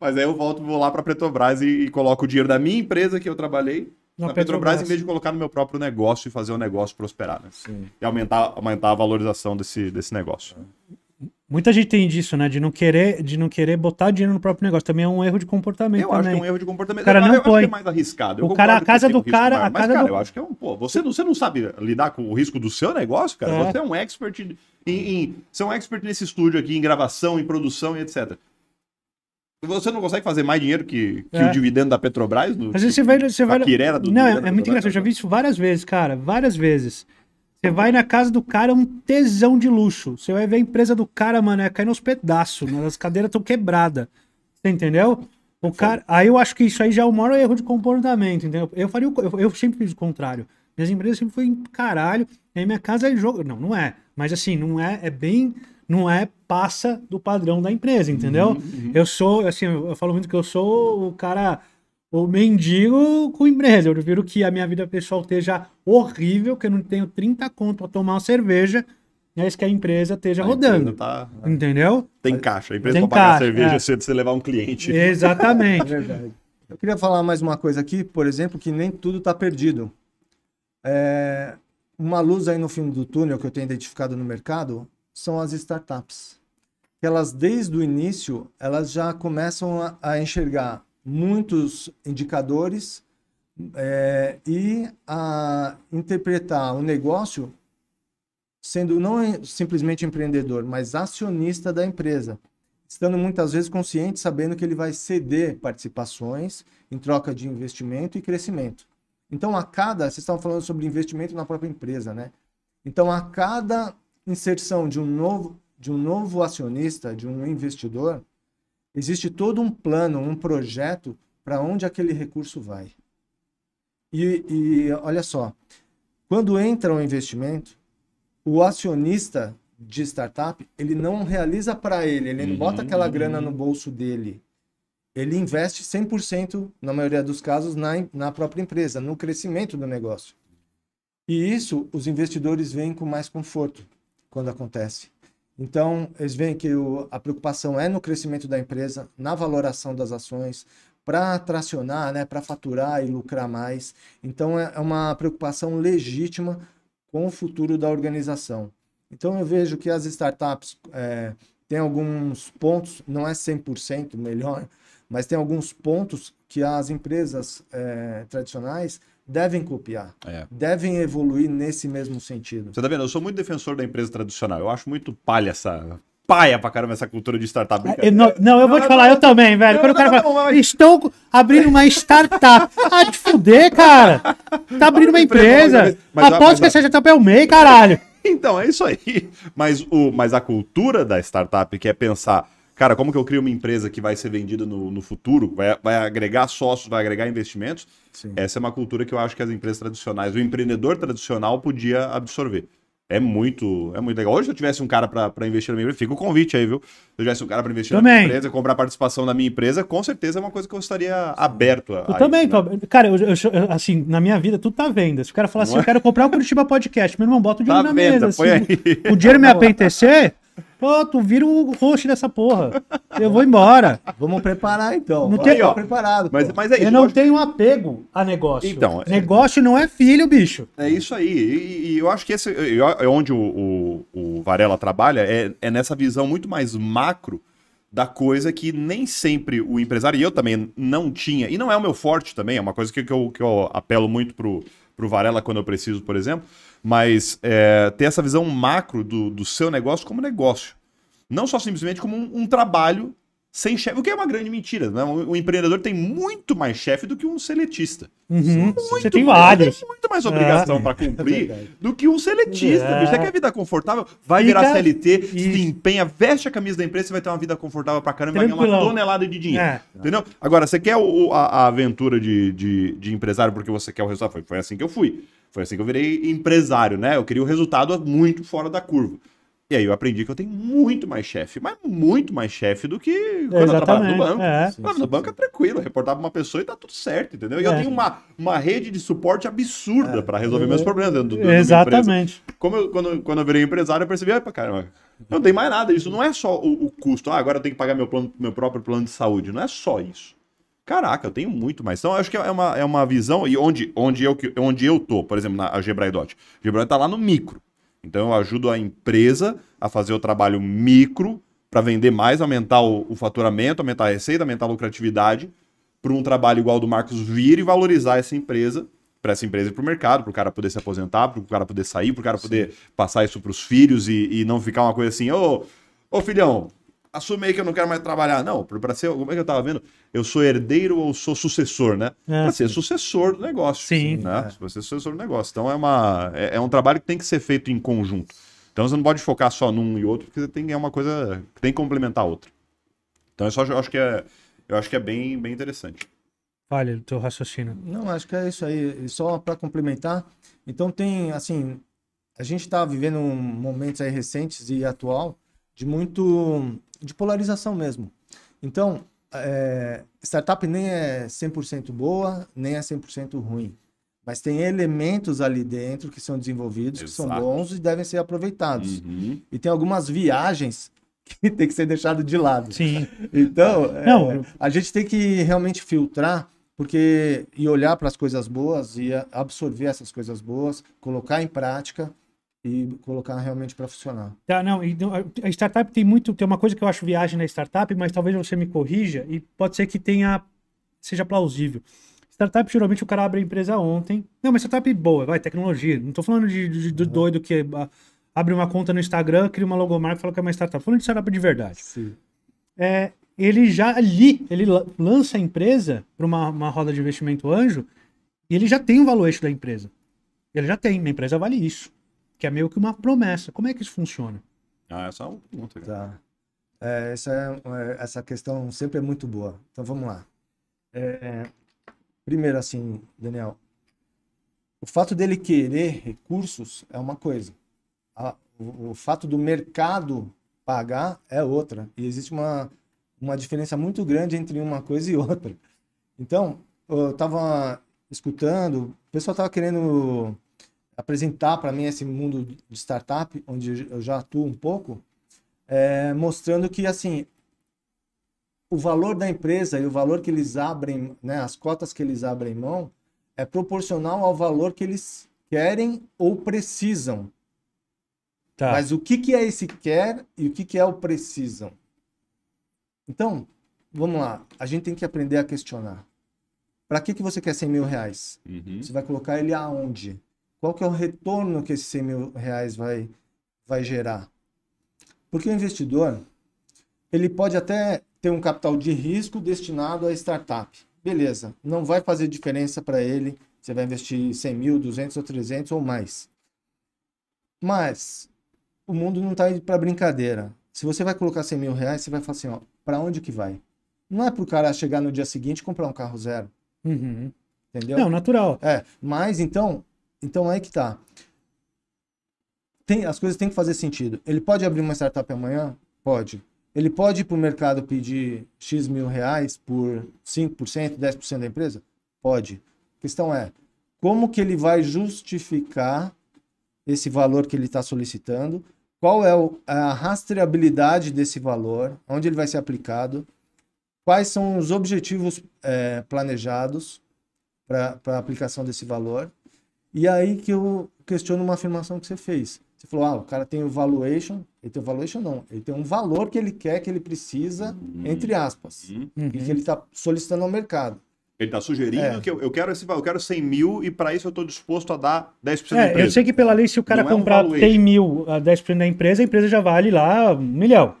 mas aí eu volto, vou lá para Petrobras e, e coloco o dinheiro da minha empresa que eu trabalhei na, Petrobras, Petrobras, em vez de colocar no meu próprio negócio e fazer o negócio prosperar, né? Sim. E aumentar, aumentar a valorização desse, desse negócio. É. Muita gente tem disso, né? De não querer, de não querer botar dinheiro no próprio negócio. Também é um erro de comportamento. Eu também. acho que é né? um erro de comportamento. O cara eu, não eu põe. acho que é mais arriscado. Eu o cara, a casa do cara, maior, a casa mas, cara, do... eu acho que é um, pô, você não, você não sabe lidar com o risco do seu negócio, cara. É. Você é um expert em, em, você é um expert nesse estúdio aqui em gravação, em produção e etc. Você não consegue fazer mais dinheiro que, que é. o dividendo da Petrobras? Do, Mas você vai. Você vai... Quirera do não, é, é muito engraçado. Eu já vi isso várias vezes, cara. Várias vezes. Você vai na casa do cara, é um tesão de luxo. Você vai ver a empresa do cara, mano, é cair nos pedaços. Né? As cadeiras estão quebradas. Você entendeu? O cara... Aí eu acho que isso aí já é o maior erro de comportamento, entendeu? Eu, faria o... eu sempre fiz o contrário. Minhas empresas sempre foi em caralho. E aí minha casa é jogo. Não, não é. Mas assim, não é. É bem não é passa do padrão da empresa, entendeu? Uhum, uhum. Eu sou, assim, eu falo muito que eu sou o cara, o mendigo com empresa. Eu prefiro que a minha vida pessoal esteja horrível, que eu não tenho 30 conto pra tomar uma cerveja, isso que a empresa esteja a rodando. Empresa tá... É. Entendeu? Tem caixa, a empresa Tem pra pagar caixa, cerveja é. cedo você levar um cliente. Exatamente. é eu queria falar mais uma coisa aqui, por exemplo, que nem tudo está perdido. É, uma luz aí no fim do túnel que eu tenho identificado no mercado são as startups. Elas, desde o início, elas já começam a, a enxergar muitos indicadores é, e a interpretar o negócio sendo não simplesmente empreendedor, mas acionista da empresa, estando muitas vezes consciente, sabendo que ele vai ceder participações em troca de investimento e crescimento. Então, a cada, vocês estão falando sobre investimento na própria empresa, né? Então, a cada inserção de um novo, de um novo acionista, de um investidor, existe todo um plano, um projeto para onde aquele recurso vai. E, e olha só, quando entra um investimento, o acionista de startup, ele não realiza para ele, ele uhum, não bota aquela grana no bolso dele. Ele investe 100%, na maioria dos casos, na, na própria empresa, no crescimento do negócio. E isso os investidores veem com mais conforto quando acontece. Então, eles veem que o, a preocupação é no crescimento da empresa, na valoração das ações, para tracionar, né, para faturar e lucrar mais. Então, é, é uma preocupação legítima com o futuro da organização. Então, eu vejo que as startups é, têm alguns pontos, não é 100% melhor, mas tem alguns pontos que as empresas é, tradicionais devem copiar, é. devem evoluir nesse mesmo sentido. Você tá vendo? Eu sou muito defensor da empresa tradicional. Eu acho muito palha essa paia pra caramba essa cultura de startup. É, eu, não, não, eu vou não, te falar, não, eu também, velho. Quando o cara fala, estou abrindo uma startup. ah, te fuder, cara. Tá abrindo uma empresa. Mas, Aposto que seja é o May, caralho. Então, é isso aí. Mas, o, mas a cultura da startup, que é pensar cara, como que eu crio uma empresa que vai ser vendida no, no futuro, vai, vai, agregar sócios, vai agregar investimentos, Sim. essa é uma cultura que eu acho que as empresas tradicionais, o empreendedor tradicional podia absorver. É muito, é muito legal. Hoje, se eu tivesse um cara para investir na minha empresa, fica o convite aí, viu? Se eu tivesse um cara para investir também. na minha empresa, comprar participação na minha empresa, com certeza é uma coisa que eu estaria aberto a. Eu a também, isso, né? cara, eu, eu, assim, na minha vida, tudo tá venda. Se o cara falar assim, é? eu quero comprar o Curitiba Podcast, meu irmão, bota o dinheiro tá na venda, mesa. Põe assim, aí. O dinheiro me é? apetecer, Pô, tu vira o host dessa porra. Eu vou embora. Vamos preparar então. Não tenho preparado. Mas, mas, é isso. Eu não tenho apego a negócio. Então, é- negócio é... não é filho, bicho. É isso aí. E, e eu acho que esse é onde o, o, o, Varela trabalha é, é nessa visão muito mais macro da coisa que nem sempre o empresário, e eu também não tinha, e não é o meu forte também, é uma coisa que, que, eu, que eu apelo muito pro, pro Varela quando eu preciso, por exemplo, mas é, ter essa visão macro do, do seu negócio como negócio. Não só simplesmente como um, um trabalho sem chefe, o que é uma grande mentira. Né? O, empreendedor tem muito mais chefe do que um seletista. Uhum, você tem vários. Tem muito mais obrigação é, para cumprir é do que um seletista. É. Você quer vida confortável? Vai Fica, virar CLT, e... se empenha, veste a camisa da empresa, você vai ter uma vida confortável para caramba, e vai ganhar uma tonelada de dinheiro. É. Entendeu? Agora, você quer o, a, a, aventura de, de, de, empresário porque você quer o resultado? Foi, foi assim que eu fui. Foi assim que eu virei empresário, né? Eu queria o resultado muito fora da curva. E aí eu aprendi que eu tenho muito mais chefe, mas muito mais chefe do que quando Exatamente. eu trabalho no banco. É. Sim, sim, no banco sim. é tranquilo, reportar pra uma pessoa e tá tudo certo, entendeu? E é. eu tenho uma, uma rede de suporte absurda é. para resolver meus problemas dentro do, do Exatamente. Como eu, quando, quando eu virei empresário, eu percebi, opa, caramba, não tem mais nada. Isso não é só o, o custo. Ah, agora eu tenho que pagar meu, plano, meu próprio plano de saúde. Não é só isso. Caraca, eu tenho muito mais. Então, eu acho que é uma, é uma visão. E onde, onde, eu, onde eu tô, por exemplo, na Gebraidot. Gebraidot tá lá no micro. Então eu ajudo a empresa a fazer o trabalho micro para vender mais, aumentar o, o, faturamento, aumentar a receita, aumentar a lucratividade, para um trabalho igual do Marcos vir e valorizar essa empresa, para essa empresa e para o mercado, para o cara poder se aposentar, para o cara poder sair, para o cara Sim. poder passar isso para os filhos e, e, não ficar uma coisa assim, ô, ô filhão, assumei que eu não quero mais trabalhar. Não, para ser, como é que eu estava vendo? Eu sou herdeiro ou sou sucessor, né? É. Para ser sucessor do negócio. Sim. Assim, né? É. Para ser sucessor do negócio. Então é, uma, é, é, um trabalho que tem que ser feito em conjunto. Então você não pode focar só num e outro, porque tem, é uma coisa que tem que complementar a outra. Então eu é só eu acho que é, eu acho que é bem, bem interessante. Vale o teu raciocínio. Não, acho que é isso aí. E só para complementar, então tem, assim, a gente está vivendo momentos aí recentes e atual de muito de polarização mesmo. Então, é, startup nem é 100% boa, nem é 100% ruim. Mas tem elementos ali dentro que são desenvolvidos, Exato. que são bons e devem ser aproveitados. Uhum. E tem algumas viagens que tem que ser deixado de lado. Sim. Então, é, é, a gente tem que realmente filtrar porque e olhar para as coisas boas e absorver essas coisas boas, colocar em prática e colocar realmente para funcionar. Tá, não, a startup tem muito, tem uma coisa que eu acho viagem na startup, mas talvez você me corrija e pode ser que tenha seja plausível. Startup, geralmente, o cara abre a empresa ontem. Não, mas startup boa, vai, tecnologia. Não estou falando de, de, de uhum. doido que ah, abre uma conta no Instagram, cria uma logomarca e fala que é uma startup. Falando de startup de verdade. Sim. É, ele já ali, ele lança a empresa para uma, uma roda de investimento anjo e ele já tem o valor valuation da empresa. Ele já tem, minha empresa vale isso que é meio que uma promessa. Como é que isso funciona? Ah, essa é uma pergunta. Tá. É, essa, é, é, essa questão sempre é muito boa. Então vamos lá. É, primeiro, assim, Daniel, o fato dele querer recursos é uma coisa. A, o, o, fato do mercado pagar é outra. E existe uma, uma diferença muito grande entre uma coisa e outra. Então, eu estava escutando, o pessoal estava querendo apresentar para mim esse mundo de startup, onde eu já atuo um pouco, é, mostrando que, assim, o valor da empresa e o valor que eles abrem, né, as cotas que eles abrem mão, é proporcional ao valor que eles querem ou precisam. Tá. Mas o que, que é esse quer e o que, que é o precisam? Então, vamos lá. A gente tem que aprender a questionar. Para que, que você quer 100 mil reais? Uhum. Você vai colocar ele aonde? Qual que é o retorno que esses 100 mil reais vai, vai gerar? Porque o investidor, ele pode até ter um capital de risco destinado à startup. Beleza, não vai fazer diferença para ele se vai investir 100 mil, 200 ou 300 ou mais. Mas o mundo não está indo para brincadeira. Se você vai colocar 100 mil reais, você vai falar assim, para onde que vai? Não é para o cara chegar no dia seguinte e comprar um carro zero. Uhum. Entendeu? Não, natural. É, mas então, então é que tá. Tem, as coisas têm que fazer sentido. Ele pode abrir uma startup amanhã? Pode. Ele pode ir para o mercado pedir X mil reais por 5%, 10% da empresa? Pode. A questão é, como que ele vai justificar esse valor que ele está solicitando? Qual é a rastreabilidade desse valor? Onde ele vai ser aplicado? Quais são os objetivos é, planejados para a aplicação desse valor? E aí que eu questiono uma afirmação que você fez. Você falou, ah, o cara tem o valuation, ele tem o valuation não, ele tem um valor que ele quer, que ele precisa, uhum. entre aspas, uhum. e que ele está solicitando ao mercado. Ele está sugerindo é. que eu, eu quero esse eu quero 100 mil e para isso eu estou disposto a dar 10% é, da empresa. Eu sei que pela lei, se o cara não comprar é um 100 mil a 10% da empresa, a empresa já vale lá um milhão.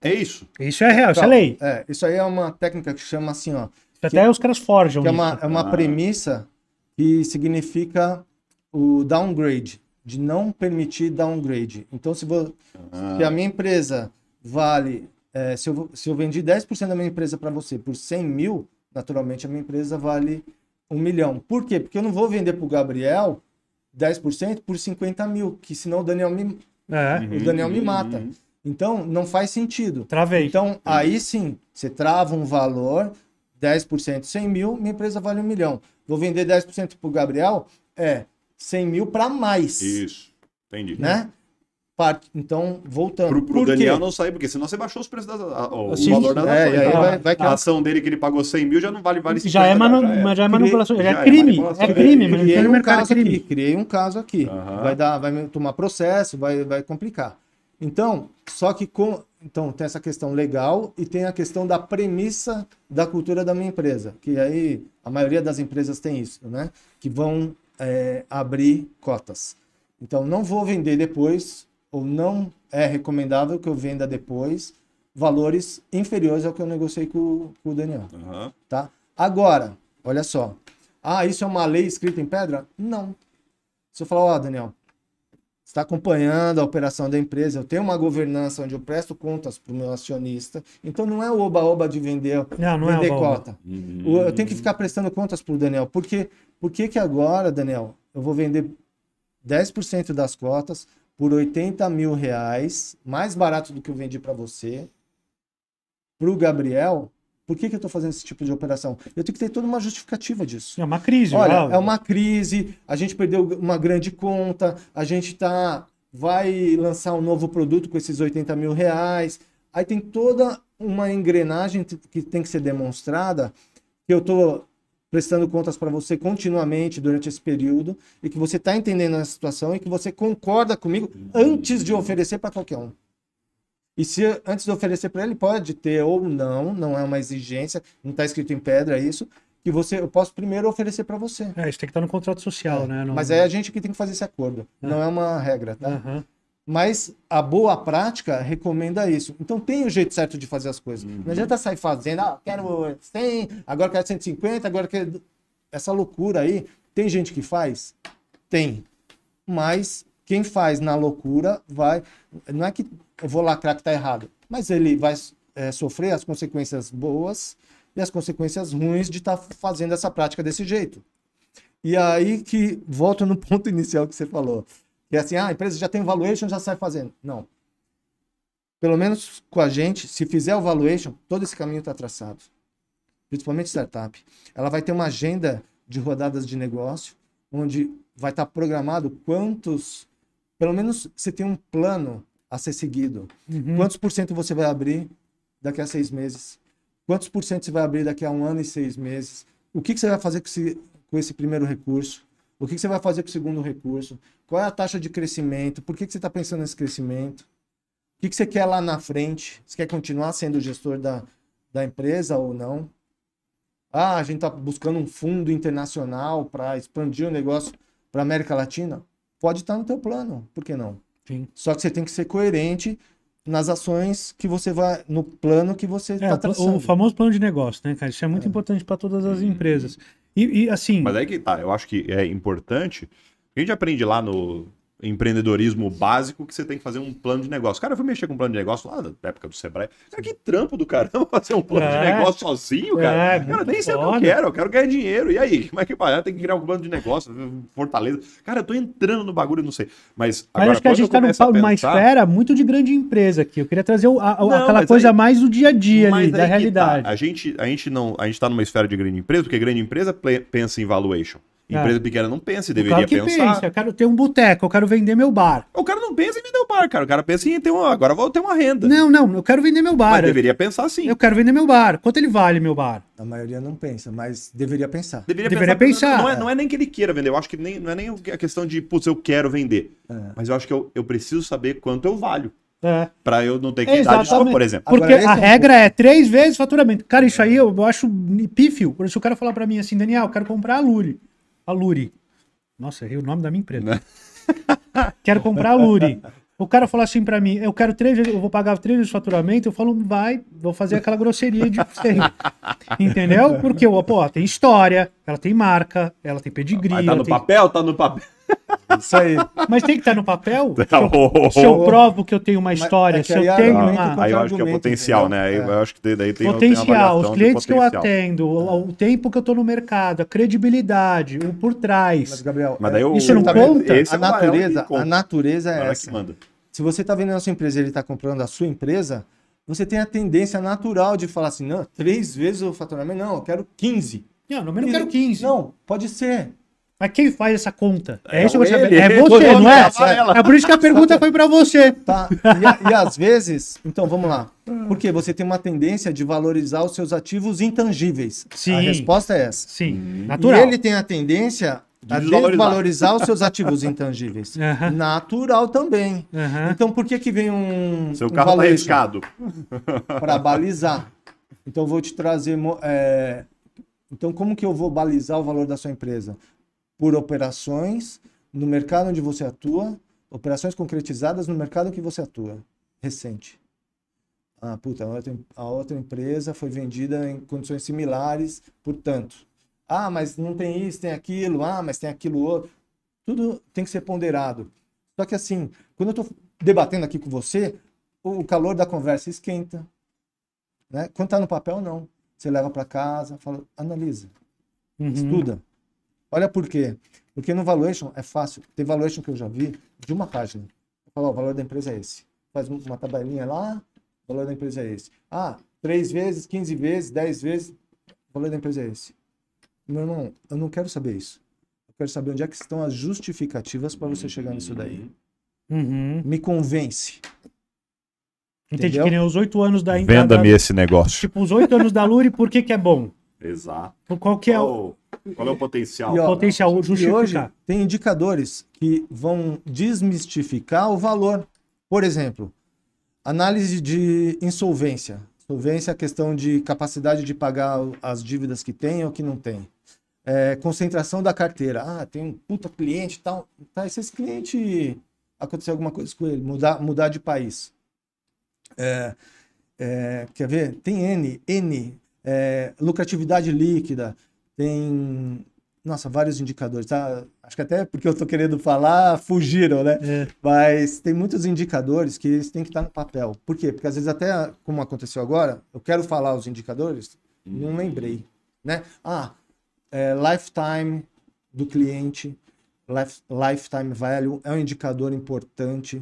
É isso. Isso é real, então, isso é então, lei. É, isso aí é uma técnica que chama assim, ó. Que, até os caras forjam. Que é uma, é uma ah. premissa que significa o downgrade, de não permitir downgrade. Então, se, vou, se a ah. minha empresa vale, é, se, eu, se eu vendi 10% da minha empresa para você por 100 mil, naturalmente a minha empresa vale um milhão. Por quê? Porque eu não vou vender para o Gabriel 10% por 50 mil, que senão o Daniel me, é. o Daniel me uhum. mata. Então, não faz sentido. Travei. Então, aí sim, você trava um valor 10% 100 mil, minha empresa vale um milhão. Vou vender 10% para o Gabriel, é 100 mil para mais. Isso, entendi. Né? então, voltando. Para o Daniel quê? não sair, porque senão você baixou os preços da, a, o Sim, valor da é, ações, vai, vai a é ação dele que ele pagou 100 mil já não vale, vale 50. Já é, manu, já, já é manipulação, já, é crime. É, é crime, mas é criei, um é caso crime. Aqui, criei um caso aqui. Uhum. Vai, dar, vai tomar processo, vai, vai complicar. Então, só que com, então, tem essa questão legal e tem a questão da premissa da cultura da minha empresa, que aí a maioria das empresas tem isso, né? Que vão é, abrir cotas. Então, não vou vender depois, ou não é recomendável que eu venda depois, valores inferiores ao que eu negociei com, com o Daniel. Uhum. Tá? Agora, olha só. Ah, isso é uma lei escrita em pedra? Não. Se eu falar, ó, oh, Daniel, está acompanhando a operação da empresa, eu tenho uma governança onde eu presto contas para o meu acionista. Então não é o oba-oba de vender, não, não é vender é cota. Uhum. Eu tenho que ficar prestando contas para o Daniel. Por quê? Por que, que agora, Daniel, eu vou vender 10% das cotas por 80 mil reais, mais barato do que eu vendi para você, para o Gabriel, por que, que eu estou fazendo esse tipo de operação? Eu tenho que ter toda uma justificativa disso. É uma crise, Olha, é uma crise, a gente perdeu uma grande conta, a gente tá, vai lançar um novo produto com esses 80 mil reais. Aí tem toda uma engrenagem que tem que ser demonstrada, que eu estou prestando contas para você continuamente durante esse período, e que você está entendendo a situação e que você concorda comigo antes de oferecer para qualquer um. E se antes de oferecer para ele, pode ter ou não, não é uma exigência, não está escrito em pedra isso, que você, eu posso primeiro oferecer para você. É, isso tem que estar tá no contrato social, é. né? Mas é a gente que tem que fazer esse acordo, é. não é uma regra, tá? Uhum. Mas a boa prática recomenda isso. Então tem o jeito certo de fazer as coisas. Uhum. Não adianta sair fazendo, ah, quero 100, agora quero 150, agora quero. Essa loucura aí. Tem gente que faz? Tem. Mas quem faz na loucura vai. Não é que eu vou lacrar que está errado, mas ele vai é, sofrer as consequências boas e as consequências ruins de estar tá fazendo essa prática desse jeito. E aí que volta no ponto inicial que você falou. Que é assim, ah, a empresa já tem valuation, já sai fazendo. Não. Pelo menos com a gente, se fizer o valuation, todo esse caminho está traçado. Principalmente startup. Ela vai ter uma agenda de rodadas de negócio, onde vai estar tá programado quantos pelo menos você tem um plano a ser seguido. Uhum. Quantos por cento você vai abrir daqui a seis meses? Quantos por cento você vai abrir daqui a um ano e seis meses? O que, que você vai fazer com esse, com esse primeiro recurso? O que, que, você vai fazer com o segundo recurso? Qual é a taxa de crescimento? Por que, que você está pensando nesse crescimento? O que, que você quer lá na frente? Você quer continuar sendo gestor da, da empresa ou não? Ah, a gente está buscando um fundo internacional para expandir o negócio para América Latina? pode estar no teu plano, por que não? Sim. Só que você tem que ser coerente nas ações que você vai no plano que você está é, tá traçando. O famoso plano de negócio, né, cara? Isso é muito é. importante para todas as uhum. empresas. E, e, assim. Mas aí que tá. Eu acho que é importante. A gente aprende lá no empreendedorismo básico que você tem que fazer um plano de negócio. Cara, eu fui mexer com um plano de negócio lá na época do Sebrae. Cara, que trampo do caramba fazer um plano é, de negócio sozinho, cara. É, cara, nem sei o que eu quero, eu quero ganhar dinheiro. E aí, como é que vai? Ah, tem que criar um plano de negócio, fortaleza. Cara, eu tô entrando no bagulho, não sei. Mas, agora, acho que a gente tá numa pensar... esfera muito de grande empresa aqui. Eu queria trazer o, a, não, aquela coisa aí, mais do dia a dia ali, da tá. realidade. Tá. A gente, a gente não, a gente tá numa esfera de grande empresa, porque grande empresa pensa em valuation. É. Empresa é. pequena não pensa e deveria que pensar. Pensa. Eu quero ter um boteco, eu quero vender meu bar. O cara não pensa em vender o bar, cara. O cara pensa em ter uma, agora vou ter uma renda. Não, não, eu quero vender meu bar. Mas deveria pensar sim. Eu quero vender meu bar. Quanto ele vale meu bar? A maioria não pensa, mas deveria pensar. Deveria, deveria pensar. pensar. Não, é, não, é, nem que ele queira vender. Eu acho que nem, não é nem a questão de, putz, eu quero vender. É. Mas eu acho que eu, eu preciso saber quanto eu valho. É. Pra eu não ter que Exatamente. dar desculpa, por exemplo. Porque Agora, a é regra é três vezes faturamento. Cara, isso é. aí eu, eu acho pífio. Por isso o cara falar pra mim assim, Daniel, eu quero comprar a Lully a Luri. Nossa, errei o nome da minha empresa. Né? quero comprar a Luri. O cara falou assim para mim, eu quero três vezes, eu vou pagar três vezes o faturamento, eu falo, vai, vou fazer aquela grosseria de você. Entendeu? Porque, pô, tem história, ela tem marca, ela tem pedigree. Mas tá no tem... papel, tá no papel. Isso aí. Mas tem que estar tá no papel? Se eu, se eu provo que eu tenho uma é história, é se eu tenho uma. Aí eu, acho que é potencial, né? Aí eu é. acho que daí tem Potencial, os clientes que eu atendo, o tempo que eu estou no mercado, a credibilidade, o por trás. Mas, Gabriel, Mas é, daí eu, isso não conta? a, natureza, a natureza é essa. Se você está vendendo a sua empresa e ele está comprando a sua empresa, você tem a tendência natural de falar assim, não, três vezes o faturamento, não, eu quero 15. Não, no menos eu quero 15. Não, pode ser. Mas quem faz essa conta? É, é isso que eu saber. É você, não é? É por isso que a pergunta foi para você. Tá. E, e, às vezes, então vamos lá. Porque você tem uma tendência de valorizar os seus ativos intangíveis. Sim. A resposta é essa. Sim. Hum. Natural. E ele tem a tendência a desvalorizar os seus ativos intangíveis. Uhum. Natural também. Uhum. Então por que que vem um Seu carro um tá arriscado. Para balizar. Então vou te trazer é... então como que eu vou balizar o valor da sua empresa? por operações no mercado onde você atua, operações concretizadas no mercado que você atua, recente. Ah, puta, a outra, a outra empresa foi vendida em condições similares, portanto. Ah, mas não tem isso, tem aquilo, ah, mas tem aquilo outro. Tudo tem que ser ponderado. Só que assim, quando eu estou debatendo aqui com você, o calor da conversa esquenta. Né? Quando está no papel, não. Você leva para casa, fala, analisa, uhum. estuda. Olha por quê. Porque no valuation é fácil. Tem valuation que eu já vi de uma página. Falar o valor da empresa é esse. Faz uma tabelinha lá, o valor da empresa é esse. Ah, 3 vezes, 15 vezes, 10 vezes, o valor da empresa é esse. Meu irmão, eu não quero saber isso. Eu quero saber onde é que estão as justificativas para você chegar nisso daí. Uhum. Me convence. Entendi Entendeu? que nem os oito anos da... Venda-me esse negócio. Tipo, os oito anos da Lure, por que que é bom? Exato. Por qual que é o... Qual é o potencial? E, ó, potencial justificar. E hoje tem indicadores que vão desmistificar o valor. Por exemplo, análise de insolvência. Insolvência é a questão de capacidade de pagar as dívidas que tem ou que não tem. É, concentração da carteira. Ah, tem um puta cliente e tal. Tá, se esse cliente acontecer alguma coisa com ele, mudar, mudar de país. É, é, quer ver? Tem N, N, é, lucratividade líquida, tem nossa, vários indicadores, tá? Acho que até porque eu estou querendo falar, fugiram, né? É. Mas tem muitos indicadores que eles têm que estar no papel. Por quê? Porque às vezes até, como aconteceu agora, eu quero falar os indicadores, hum. não lembrei, né? Ah, é, lifetime do cliente, life, lifetime value é um indicador importante,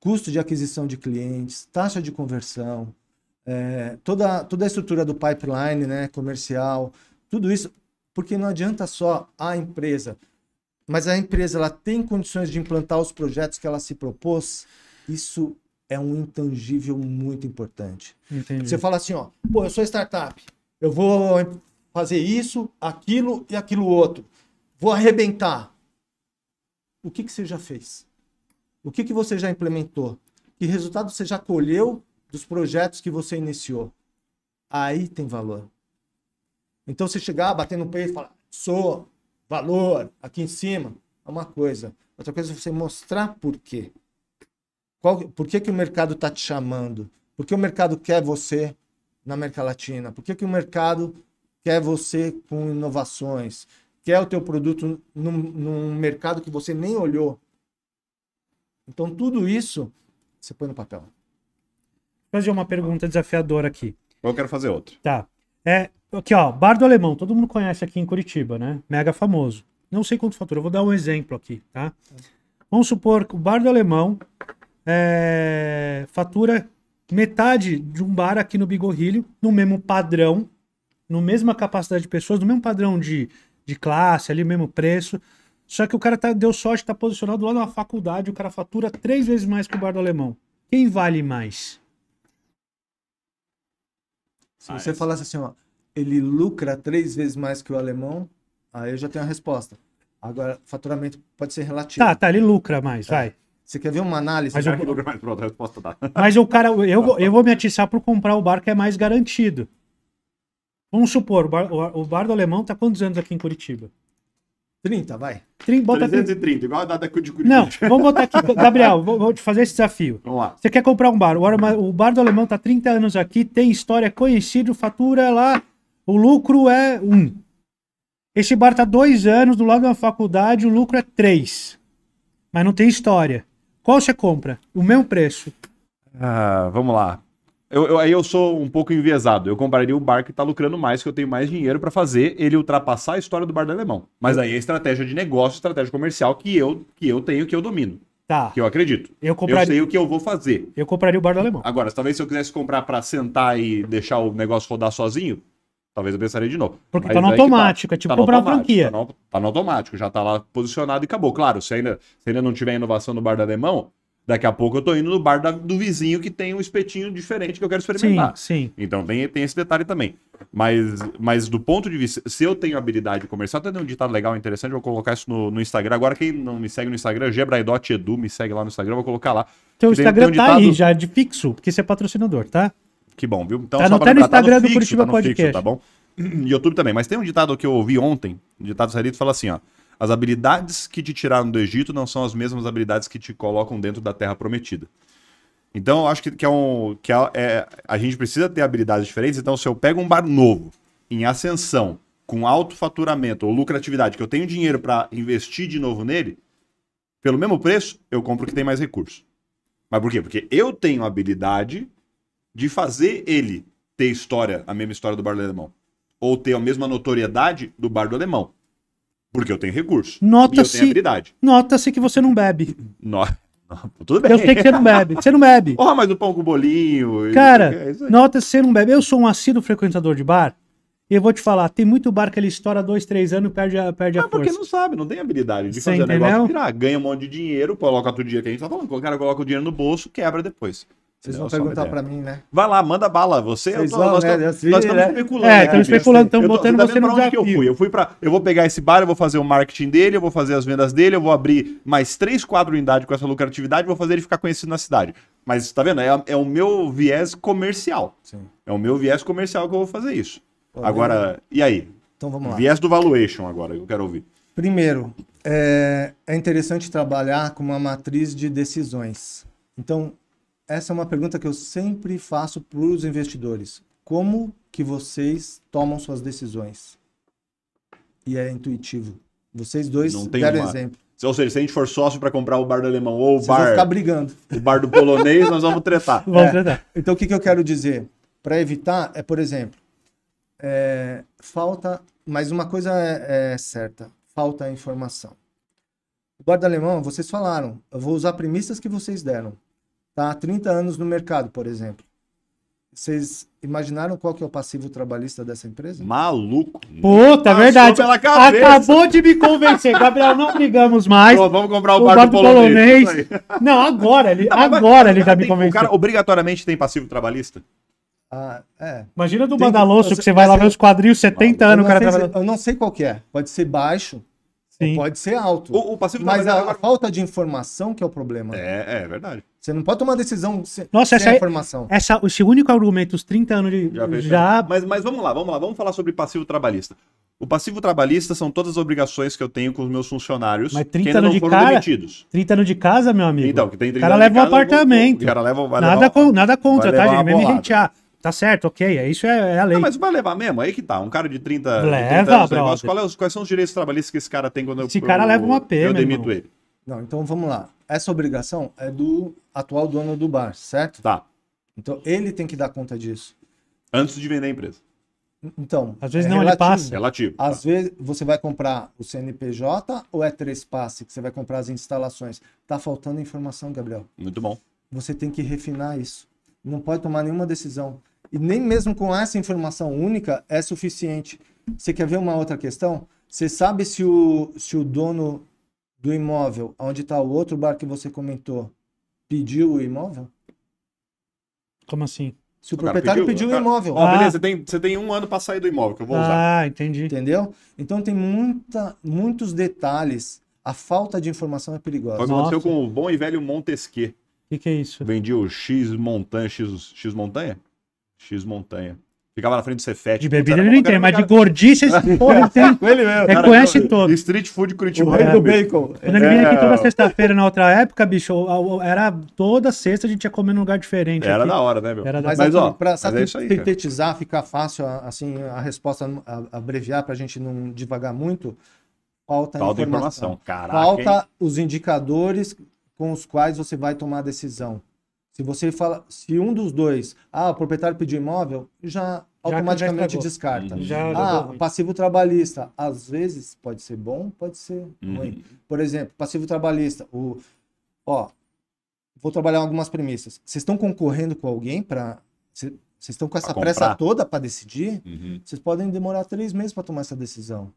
custo de aquisição de clientes, taxa de conversão, é, toda, toda a estrutura do pipeline, né, comercial, tudo isso porque não adianta só a empresa, mas a empresa ela tem condições de implantar os projetos que ela se propôs. Isso é um intangível muito importante. Entendi. Você fala assim, ó, pô, eu sou startup, eu vou fazer isso, aquilo e aquilo outro, vou arrebentar. O que que você já fez? O que que você já implementou? Que resultado você já colheu dos projetos que você iniciou? Aí tem valor. Então, você chegar, bater no peito e falar, sou, valor, aqui em cima, é uma coisa. Outra coisa é você mostrar por quê. Qual, por que, que o mercado está te chamando? Por que o mercado quer você na América Latina? Por que, que o mercado quer você com inovações? Quer o teu produto num, num mercado que você nem olhou? Então, tudo isso você põe no papel. Vou fazer uma pergunta desafiadora aqui. Eu quero fazer outra. Tá. É, aqui ó, Bar do Alemão, todo mundo conhece aqui em Curitiba, né? Mega famoso. Não sei quanto fatura, eu vou dar um exemplo aqui, tá? Vamos supor que o Bar do Alemão é, fatura metade de um bar aqui no Bigorrilho, no mesmo padrão, no mesma capacidade de pessoas, no mesmo padrão de, de classe, ali, mesmo preço. Só que o cara tá, deu sorte, tá posicionado lá na faculdade, o cara fatura três vezes mais que o bar do alemão. Quem vale mais? Se você falasse assim, ó, ele lucra três vezes mais que o alemão, aí eu já tenho a resposta. Agora, faturamento pode ser relativo. Tá, tá, ele lucra mais, é. vai. Você quer ver uma análise? Mas, eu... mais, pronto, a resposta dá. Tá. Mas o cara, eu, eu vou me atiçar por comprar o bar que é mais garantido. Vamos supor, o bar, o bar do alemão tá quantos anos aqui em Curitiba? 30, vai. 30, bota 330, 30. igual a data de Curitiba. Não, vamos botar aqui. Gabriel, vou, vou, te fazer esse desafio. Vamos lá. Você quer comprar um bar. O, bar do alemão tá 30 anos aqui, tem história é conhecida, fatura lá, o lucro é 1. Um. Esse bar tá 2 anos do lado da faculdade, o lucro é 3. Mas não tem história. Qual você compra? O mesmo preço. Ah, vamos lá. Eu, eu, aí eu sou um pouco enviesado. Eu compraria o bar que tá lucrando mais, que eu tenho mais dinheiro para fazer ele ultrapassar a história do bar do alemão. Mas aí é estratégia de negócio, estratégia comercial que eu, que eu tenho, que eu domino. Tá. Que eu acredito. Eu, compraria... eu sei o que eu vou fazer. Eu compraria o bar do alemão. Agora, talvez se eu quisesse comprar para sentar e deixar o negócio rodar sozinho, talvez eu pensaria de novo. Porque Mas tá no é tá. automático, tá, é tipo tá comprar uma franquia. Tá no, tá no, automático, já tá lá posicionado e acabou. Claro, se ainda, se ainda não tiver inovação no bar do alemão, Daqui a pouco eu tô indo no bar da, do vizinho que tem um espetinho diferente que eu quero experimentar. Sim, sim. Então tem, tem esse detalhe também. Mas, mas do ponto de vista, se eu tenho habilidade comercial, até tem um ditado legal, interessante, vou colocar isso no, no Instagram. Agora, quem não me segue no Instagram, gebraidotedu, Edu, me segue lá no Instagram, vou colocar lá. Teu tem, Instagram tem um ditado... tá aí já de fixo, porque você é patrocinador, tá? Que bom, viu? Então, tá, não tá, tá no Instagram tá no fixo, do Curitiba tá Podcast. Fixo, tá bom? YouTube também. Mas tem um ditado que eu ouvi ontem, um ditado israelita, fala assim, ó. As habilidades que te tiraram do Egito não são as mesmas habilidades que te colocam dentro da Terra Prometida. Então, eu acho que, que, é um, que é, é, a gente precisa ter habilidades diferentes. Então, se eu pego um bar novo, em ascensão, com alto faturamento ou lucratividade, que eu tenho dinheiro para investir de novo nele, pelo mesmo preço, eu compro o que tem mais recurso. Mas por quê? Porque eu tenho habilidade de fazer ele ter história, a mesma história do bar do alemão. Ou ter a mesma notoriedade do bar do alemão. Porque eu tenho recurso. Nota-se. Nota-se que você não bebe. No... Tudo bem. Eu sei que você não bebe. Você não bebe. Porra, mas o pão com bolinho. Cara, é nota-se que você não bebe. Eu sou um assíduo frequentador de bar. E eu vou te falar, tem muito bar que ele estoura dois, três anos e perde a, perde mas a força. porque não sabe, não tem habilidade de fazer entendeu? negócio virar. Ah, ganha um monte de dinheiro, coloca tudo dia que a gente tá falando. O cara coloca o dinheiro no bolso, quebra depois. Vocês vão perguntar para mim, né? Vai lá, manda bala. Você, Vocês vão, nós, né? estamos né? especulando. É, estamos especulando, estamos botando você no desafio. Que eu fui, eu fui para, eu vou pegar esse bar, eu vou fazer o marketing dele, eu vou fazer as vendas dele, eu vou abrir mais três, quatro unidades com essa lucratividade, vou fazer ele ficar conhecido na cidade. Mas tá vendo? É, é o meu viés comercial. Sim. É o meu viés comercial que eu vou fazer isso. agora, e aí? Então vamos lá. Viés do valuation agora, eu quero ouvir. Primeiro, é, é interessante trabalhar com uma matriz de decisões. Então, essa é uma pergunta que eu sempre faço para os investidores. Como que vocês tomam suas decisões? E é intuitivo. Vocês dois Não tem deram uma... exemplo. Ou seja, se a gente for sócio para comprar o bar do alemão ou o Vocês bar. ficar brigando. O bar do polonês, nós vamos tretar. Vamos é. tretar. Então, o que, que eu quero dizer? Para evitar, é, por exemplo, é, falta. Mas uma coisa é, é certa: falta informação. O bar do alemão, vocês falaram. Eu vou usar premissas que vocês deram está há 30 anos no mercado, por exemplo. Vocês imaginaram qual que é o passivo trabalhista dessa empresa? Maluco. Puta, é verdade. Acabou de me convencer. Gabriel, não brigamos mais. Pô, vamos comprar o, o barco, polonês. polonês. Não, agora ele, não, agora mas, ele já tem, me convenceu. O cara obrigatoriamente tem passivo trabalhista? Ah, é. Imagina do Bandaloso que você vai lá ver os quadrinhos 70 anos. cara sei, trabalha... Eu não sei qual que é. Pode ser baixo, Sim. Pode ser alto. O, o passivo tá Mas a, agora... a, falta de informação que é o problema. É, é verdade. Você não pode tomar decisão se, Nossa, sem essa, é- informação. Essa, esse único argumento, os 30 anos de. Já, já... Mas, mas vamos lá, vamos lá, vamos falar sobre passivo trabalhista. O passivo trabalhista são todas as obrigações que eu tenho com os meus funcionários Mas 30 que anos não de foram cara, demitidos. 30 anos de casa, meu amigo. Então, que tem 30 o cara leva um apartamento. o cara leva, nada, levar, nada contra, tá, gente? Mesmo me ah, Tá certo, ok. É isso é, é a lei. Não, mas vai levar mesmo, aí que tá. Um cara de 30, leva, 30 anos qual é os, quais são os direitos trabalhistas que esse cara tem quando esse eu, cara eu, leva uma pena eu demito ele? Não, então vamos lá. Essa obrigação é do atual dono do bar, certo? Tá. Então ele tem que dar conta disso. Antes de vender a empresa. Então, às vezes é não relativo. ele passa. Relativo. Tá. Às tá. vezes você vai comprar o CNPJ ou é três passe que você vai comprar as instalações. Tá faltando informação, Gabriel. Muito bom. Você tem que refinar isso. Não pode tomar nenhuma decisão e nem mesmo com essa informação única é suficiente. Você quer ver uma outra questão? Você sabe se o, se o dono do imóvel, onde está o outro bar que você comentou, pediu o imóvel? Como assim? Se o, o proprietário pediu, pediu o ah, imóvel. Ah, ah, beleza, você tem, você tem um ano para sair do imóvel que eu vou ah, usar. Ah, entendi. Entendeu? Então tem muita, muitos detalhes. A falta de informação é perigosa. Foi aconteceu com o bom e velho Montesquieu. O que, que, é isso? Vendia o X montanha, X, X montanha? X montanha. Ficava na frente do Cefete. De bebida ele não entende, mas de gordice esse porra tem. com ele mesmo. É, cara, conhece todo. Street food Curitiba. O rei é, do bacon. Quando ele vinha aqui é. toda sexta-feira na outra época, bicho, era toda sexta a gente ia comer num lugar diferente. Era aqui. da hora, né, meu? Era da mas, mas, ó, pra sabe, é aí, sintetizar, ficar fácil assim, a resposta a, abreviar pra gente não devagar muito, falta, falta informação. informação. Caraca, falta hein? os indicadores com os quais você vai tomar a decisão. Se você fala, se um dos dois, ah, o proprietário pediu imóvel, já, já automaticamente já descarta. Uhum. Já, ah, passivo trabalhista, às vezes pode ser bom, pode ser uhum. ruim. Por exemplo, passivo trabalhista, o ó, vou trabalhar algumas premissas. Vocês estão concorrendo com alguém para vocês estão com essa pressa toda para decidir? Uhum. Vocês podem demorar três meses para tomar essa decisão.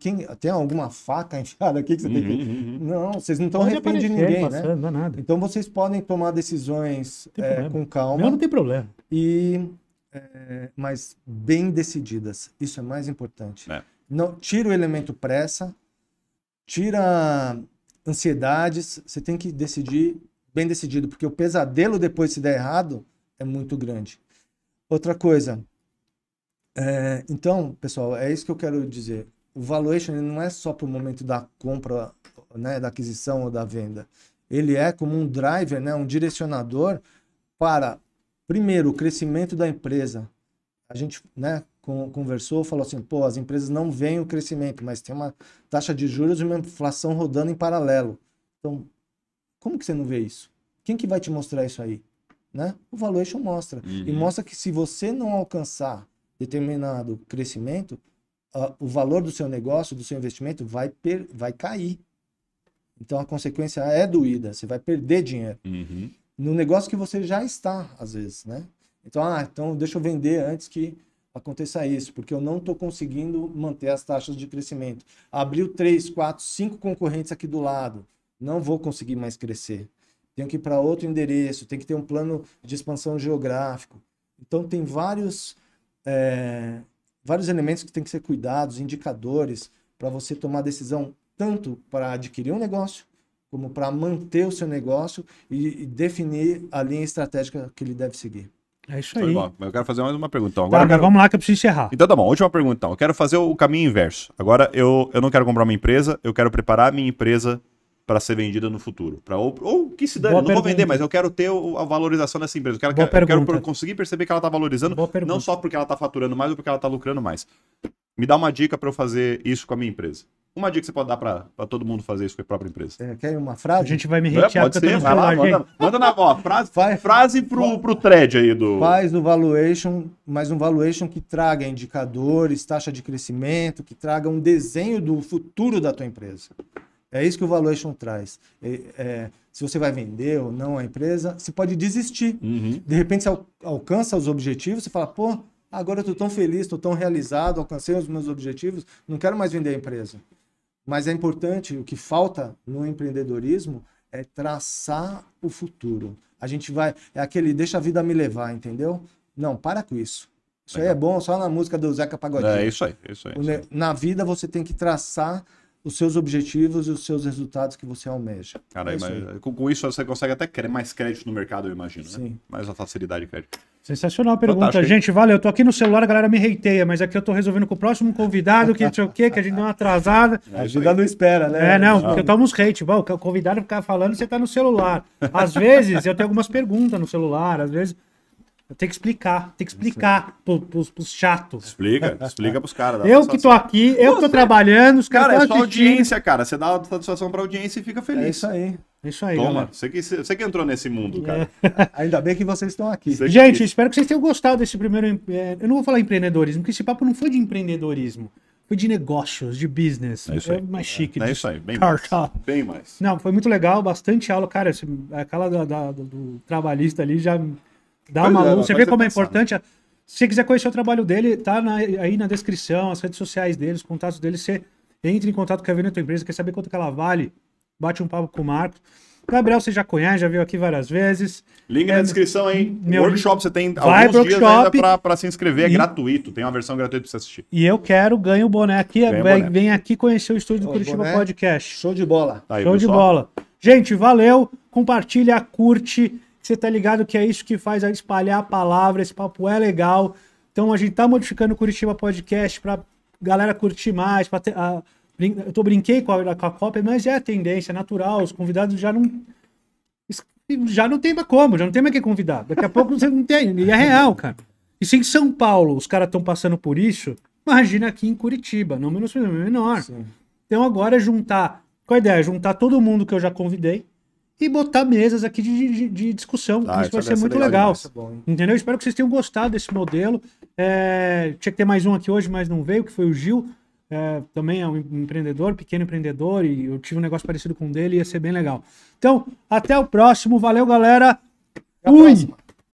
Quem, tem alguma faca enfiada aqui que você uhum, tem que. Uhum, uhum. Não, vocês não estão arrependendo de ninguém, passando, né? Não é nada. Então vocês podem tomar decisões é, com calma. Não, não tem problema. E, é, mas bem decididas. Isso é mais importante. É. Não, tira o elemento pressa, tira ansiedades. Você tem que decidir bem decidido, porque o pesadelo depois se der errado é muito grande. Outra coisa. É, então, pessoal, é isso que eu quero dizer o valuation não é só para o momento da compra, né, da aquisição ou da venda. Ele é como um driver, né, um direcionador para, primeiro, o crescimento da empresa. A gente né, conversou, falou assim, pô, as empresas não veem o crescimento, mas tem uma taxa de juros e uma inflação rodando em paralelo. Então, como que você não vê isso? Quem que vai te mostrar isso aí? Né? O valuation mostra. Uhum. E mostra que se você não alcançar determinado crescimento, uh, o valor do seu negócio, do seu investimento vai, per, vai cair. Então a consequência é doída, você vai perder dinheiro. Uhum. No negócio que você já está, às vezes, né? Então, ah, então deixa eu vender antes que aconteça isso, porque eu não estou conseguindo manter as taxas de crescimento. Abriu três, quatro, cinco concorrentes aqui do lado, não vou conseguir mais crescer. Tenho que ir para outro endereço, tem que ter um plano de expansão geográfico. Então, tem vários é, vários elementos que têm que ser cuidados, indicadores, para você tomar decisão tanto para adquirir um negócio, como para manter o seu negócio e, e, definir a linha estratégica que ele deve seguir. É isso aí. Bom, eu quero fazer mais uma pergunta. Então, agora tá, agora quero... vamos lá que eu preciso encerrar. Então tá bom, última pergunta. Então. Eu quero fazer o caminho inverso. Agora eu, eu não quero comprar uma empresa, eu quero preparar a minha empresa para ser vendida no futuro. Pra, ou, ou que se dane, Boa não pergunta. vou vender, mas eu quero ter a valorização dessa empresa. Eu quero, eu quero conseguir perceber que ela está valorizando, não só porque ela está faturando mais ou porque ela está lucrando mais. Me dá uma dica para eu fazer isso com a minha empresa. Uma dica que você pode dar para todo mundo fazer isso com a própria empresa. É, quer uma frase? A gente vai me retirar. É, pode ser, vai lá, manda, manda, na voz. frase, faz, frase pro, pro thread aí do... Faz o valuation, mas um valuation que traga indicadores, taxa de crescimento, que traga um desenho do futuro da tua empresa. É isso que o valuation traz. É, é, se você vai vender ou não a empresa, você pode desistir. Uhum. De repente você alcança os objetivos, você fala, pô, agora eu estou tão feliz, estou tão realizado, alcancei os meus objetivos, não quero mais vender a empresa. Mas é importante, o que falta no empreendedorismo é traçar o futuro. A gente vai, é aquele deixa a vida me levar, entendeu? Não, para com isso. Isso Legal. aí é bom só na música do Zeca Pagodinho. É isso aí, isso aí. Isso aí. Na vida você tem que traçar os seus objetivos e os seus resultados que você almeja. Cara, é isso com, com, isso você consegue até mais crédito no mercado, eu imagino, né? Sim. né? Mais a facilidade de crédito. Sensacional a pergunta. Fantástico. Gente, valeu. Eu tô aqui no celular, a galera me reiteia, mas aqui eu tô resolvendo com o próximo convidado, que não sei o quê, que a gente deu uma atrasada. É a vida não espera, né? É, não, porque eu tomo uns hate. Bom, o convidado ficar falando, você tá no celular. Às vezes eu tenho algumas perguntas no celular, às vezes tem que explicar, tem que explicar pro, pros, pros chatos. Explica, explica pros caras. Eu que tô aqui, eu que tô trabalhando, os caras. Cara, é só audiência, cara. Você dá satisfação pra audiência e fica feliz. É isso aí. É isso aí, Toma, Você que, você que entrou nesse mundo, cara. É. Ainda bem que vocês estão aqui. Você Gente, que... espero que vocês tenham gostado desse primeiro. É, eu não vou falar empreendedorismo, porque esse papo não foi de empreendedorismo. Foi de negócios, de business. É isso aí. É mais é, chique. É, é isso aí, bem mais. Bem mais. Não, foi muito legal, bastante aula. Cara, esse, aquela da, da, do trabalhista ali já Dá pois uma é, luz. Você vê como é importante. É, se você quiser conhecer o trabalho dele, tá na, aí na descrição, as redes sociais dele, os contatos dele. Você entra em contato com a Avenida Tua Empresa, quer saber quanto que ela vale, bate um papo com o Marcos. Gabriel, você já conhece, já viu aqui várias vezes. Link é, na descrição, hein? Meu workshop, você tem vai alguns dias ainda para se inscrever, é e... gratuito, tem uma versão gratuita para você assistir. E eu quero, ganho o boné aqui, vem, boné. vem aqui conhecer o estúdio Ô, do Curitiba boné. Podcast. Show de bola. Tá aí, Show pessoal. de bola. Gente, valeu, compartilha, curte, você tá ligado que é isso que faz a espalhar a palavra, esse papo é legal. Então a gente tá modificando o Curitiba Podcast pra galera curtir mais, pra ter, a, eu tô brinquei com a, com a Copa, mas é a tendência, é natural, os convidados já não já não tem mais como, já não tem mais quem convidar. Daqui a pouco você não tem, e é real, cara. E se em São Paulo os caras estão passando por isso, imagina aqui em Curitiba, não menos é menor. Sim. Então agora é juntar, qual a ideia? juntar todo mundo que eu já convidei, e botar mesas aqui de, de, de discussão. Ah, isso vai é ser, muito legal. legal. É bom, entendeu? Espero que vocês tenham gostado desse modelo. É, tinha que ter mais um aqui hoje, mas não veio, que foi o Gil. É, também é um empreendedor, pequeno empreendedor, e eu tive um negócio parecido com o dele, ia ser bem legal. Então, até o próximo. Valeu, galera. Até Fui!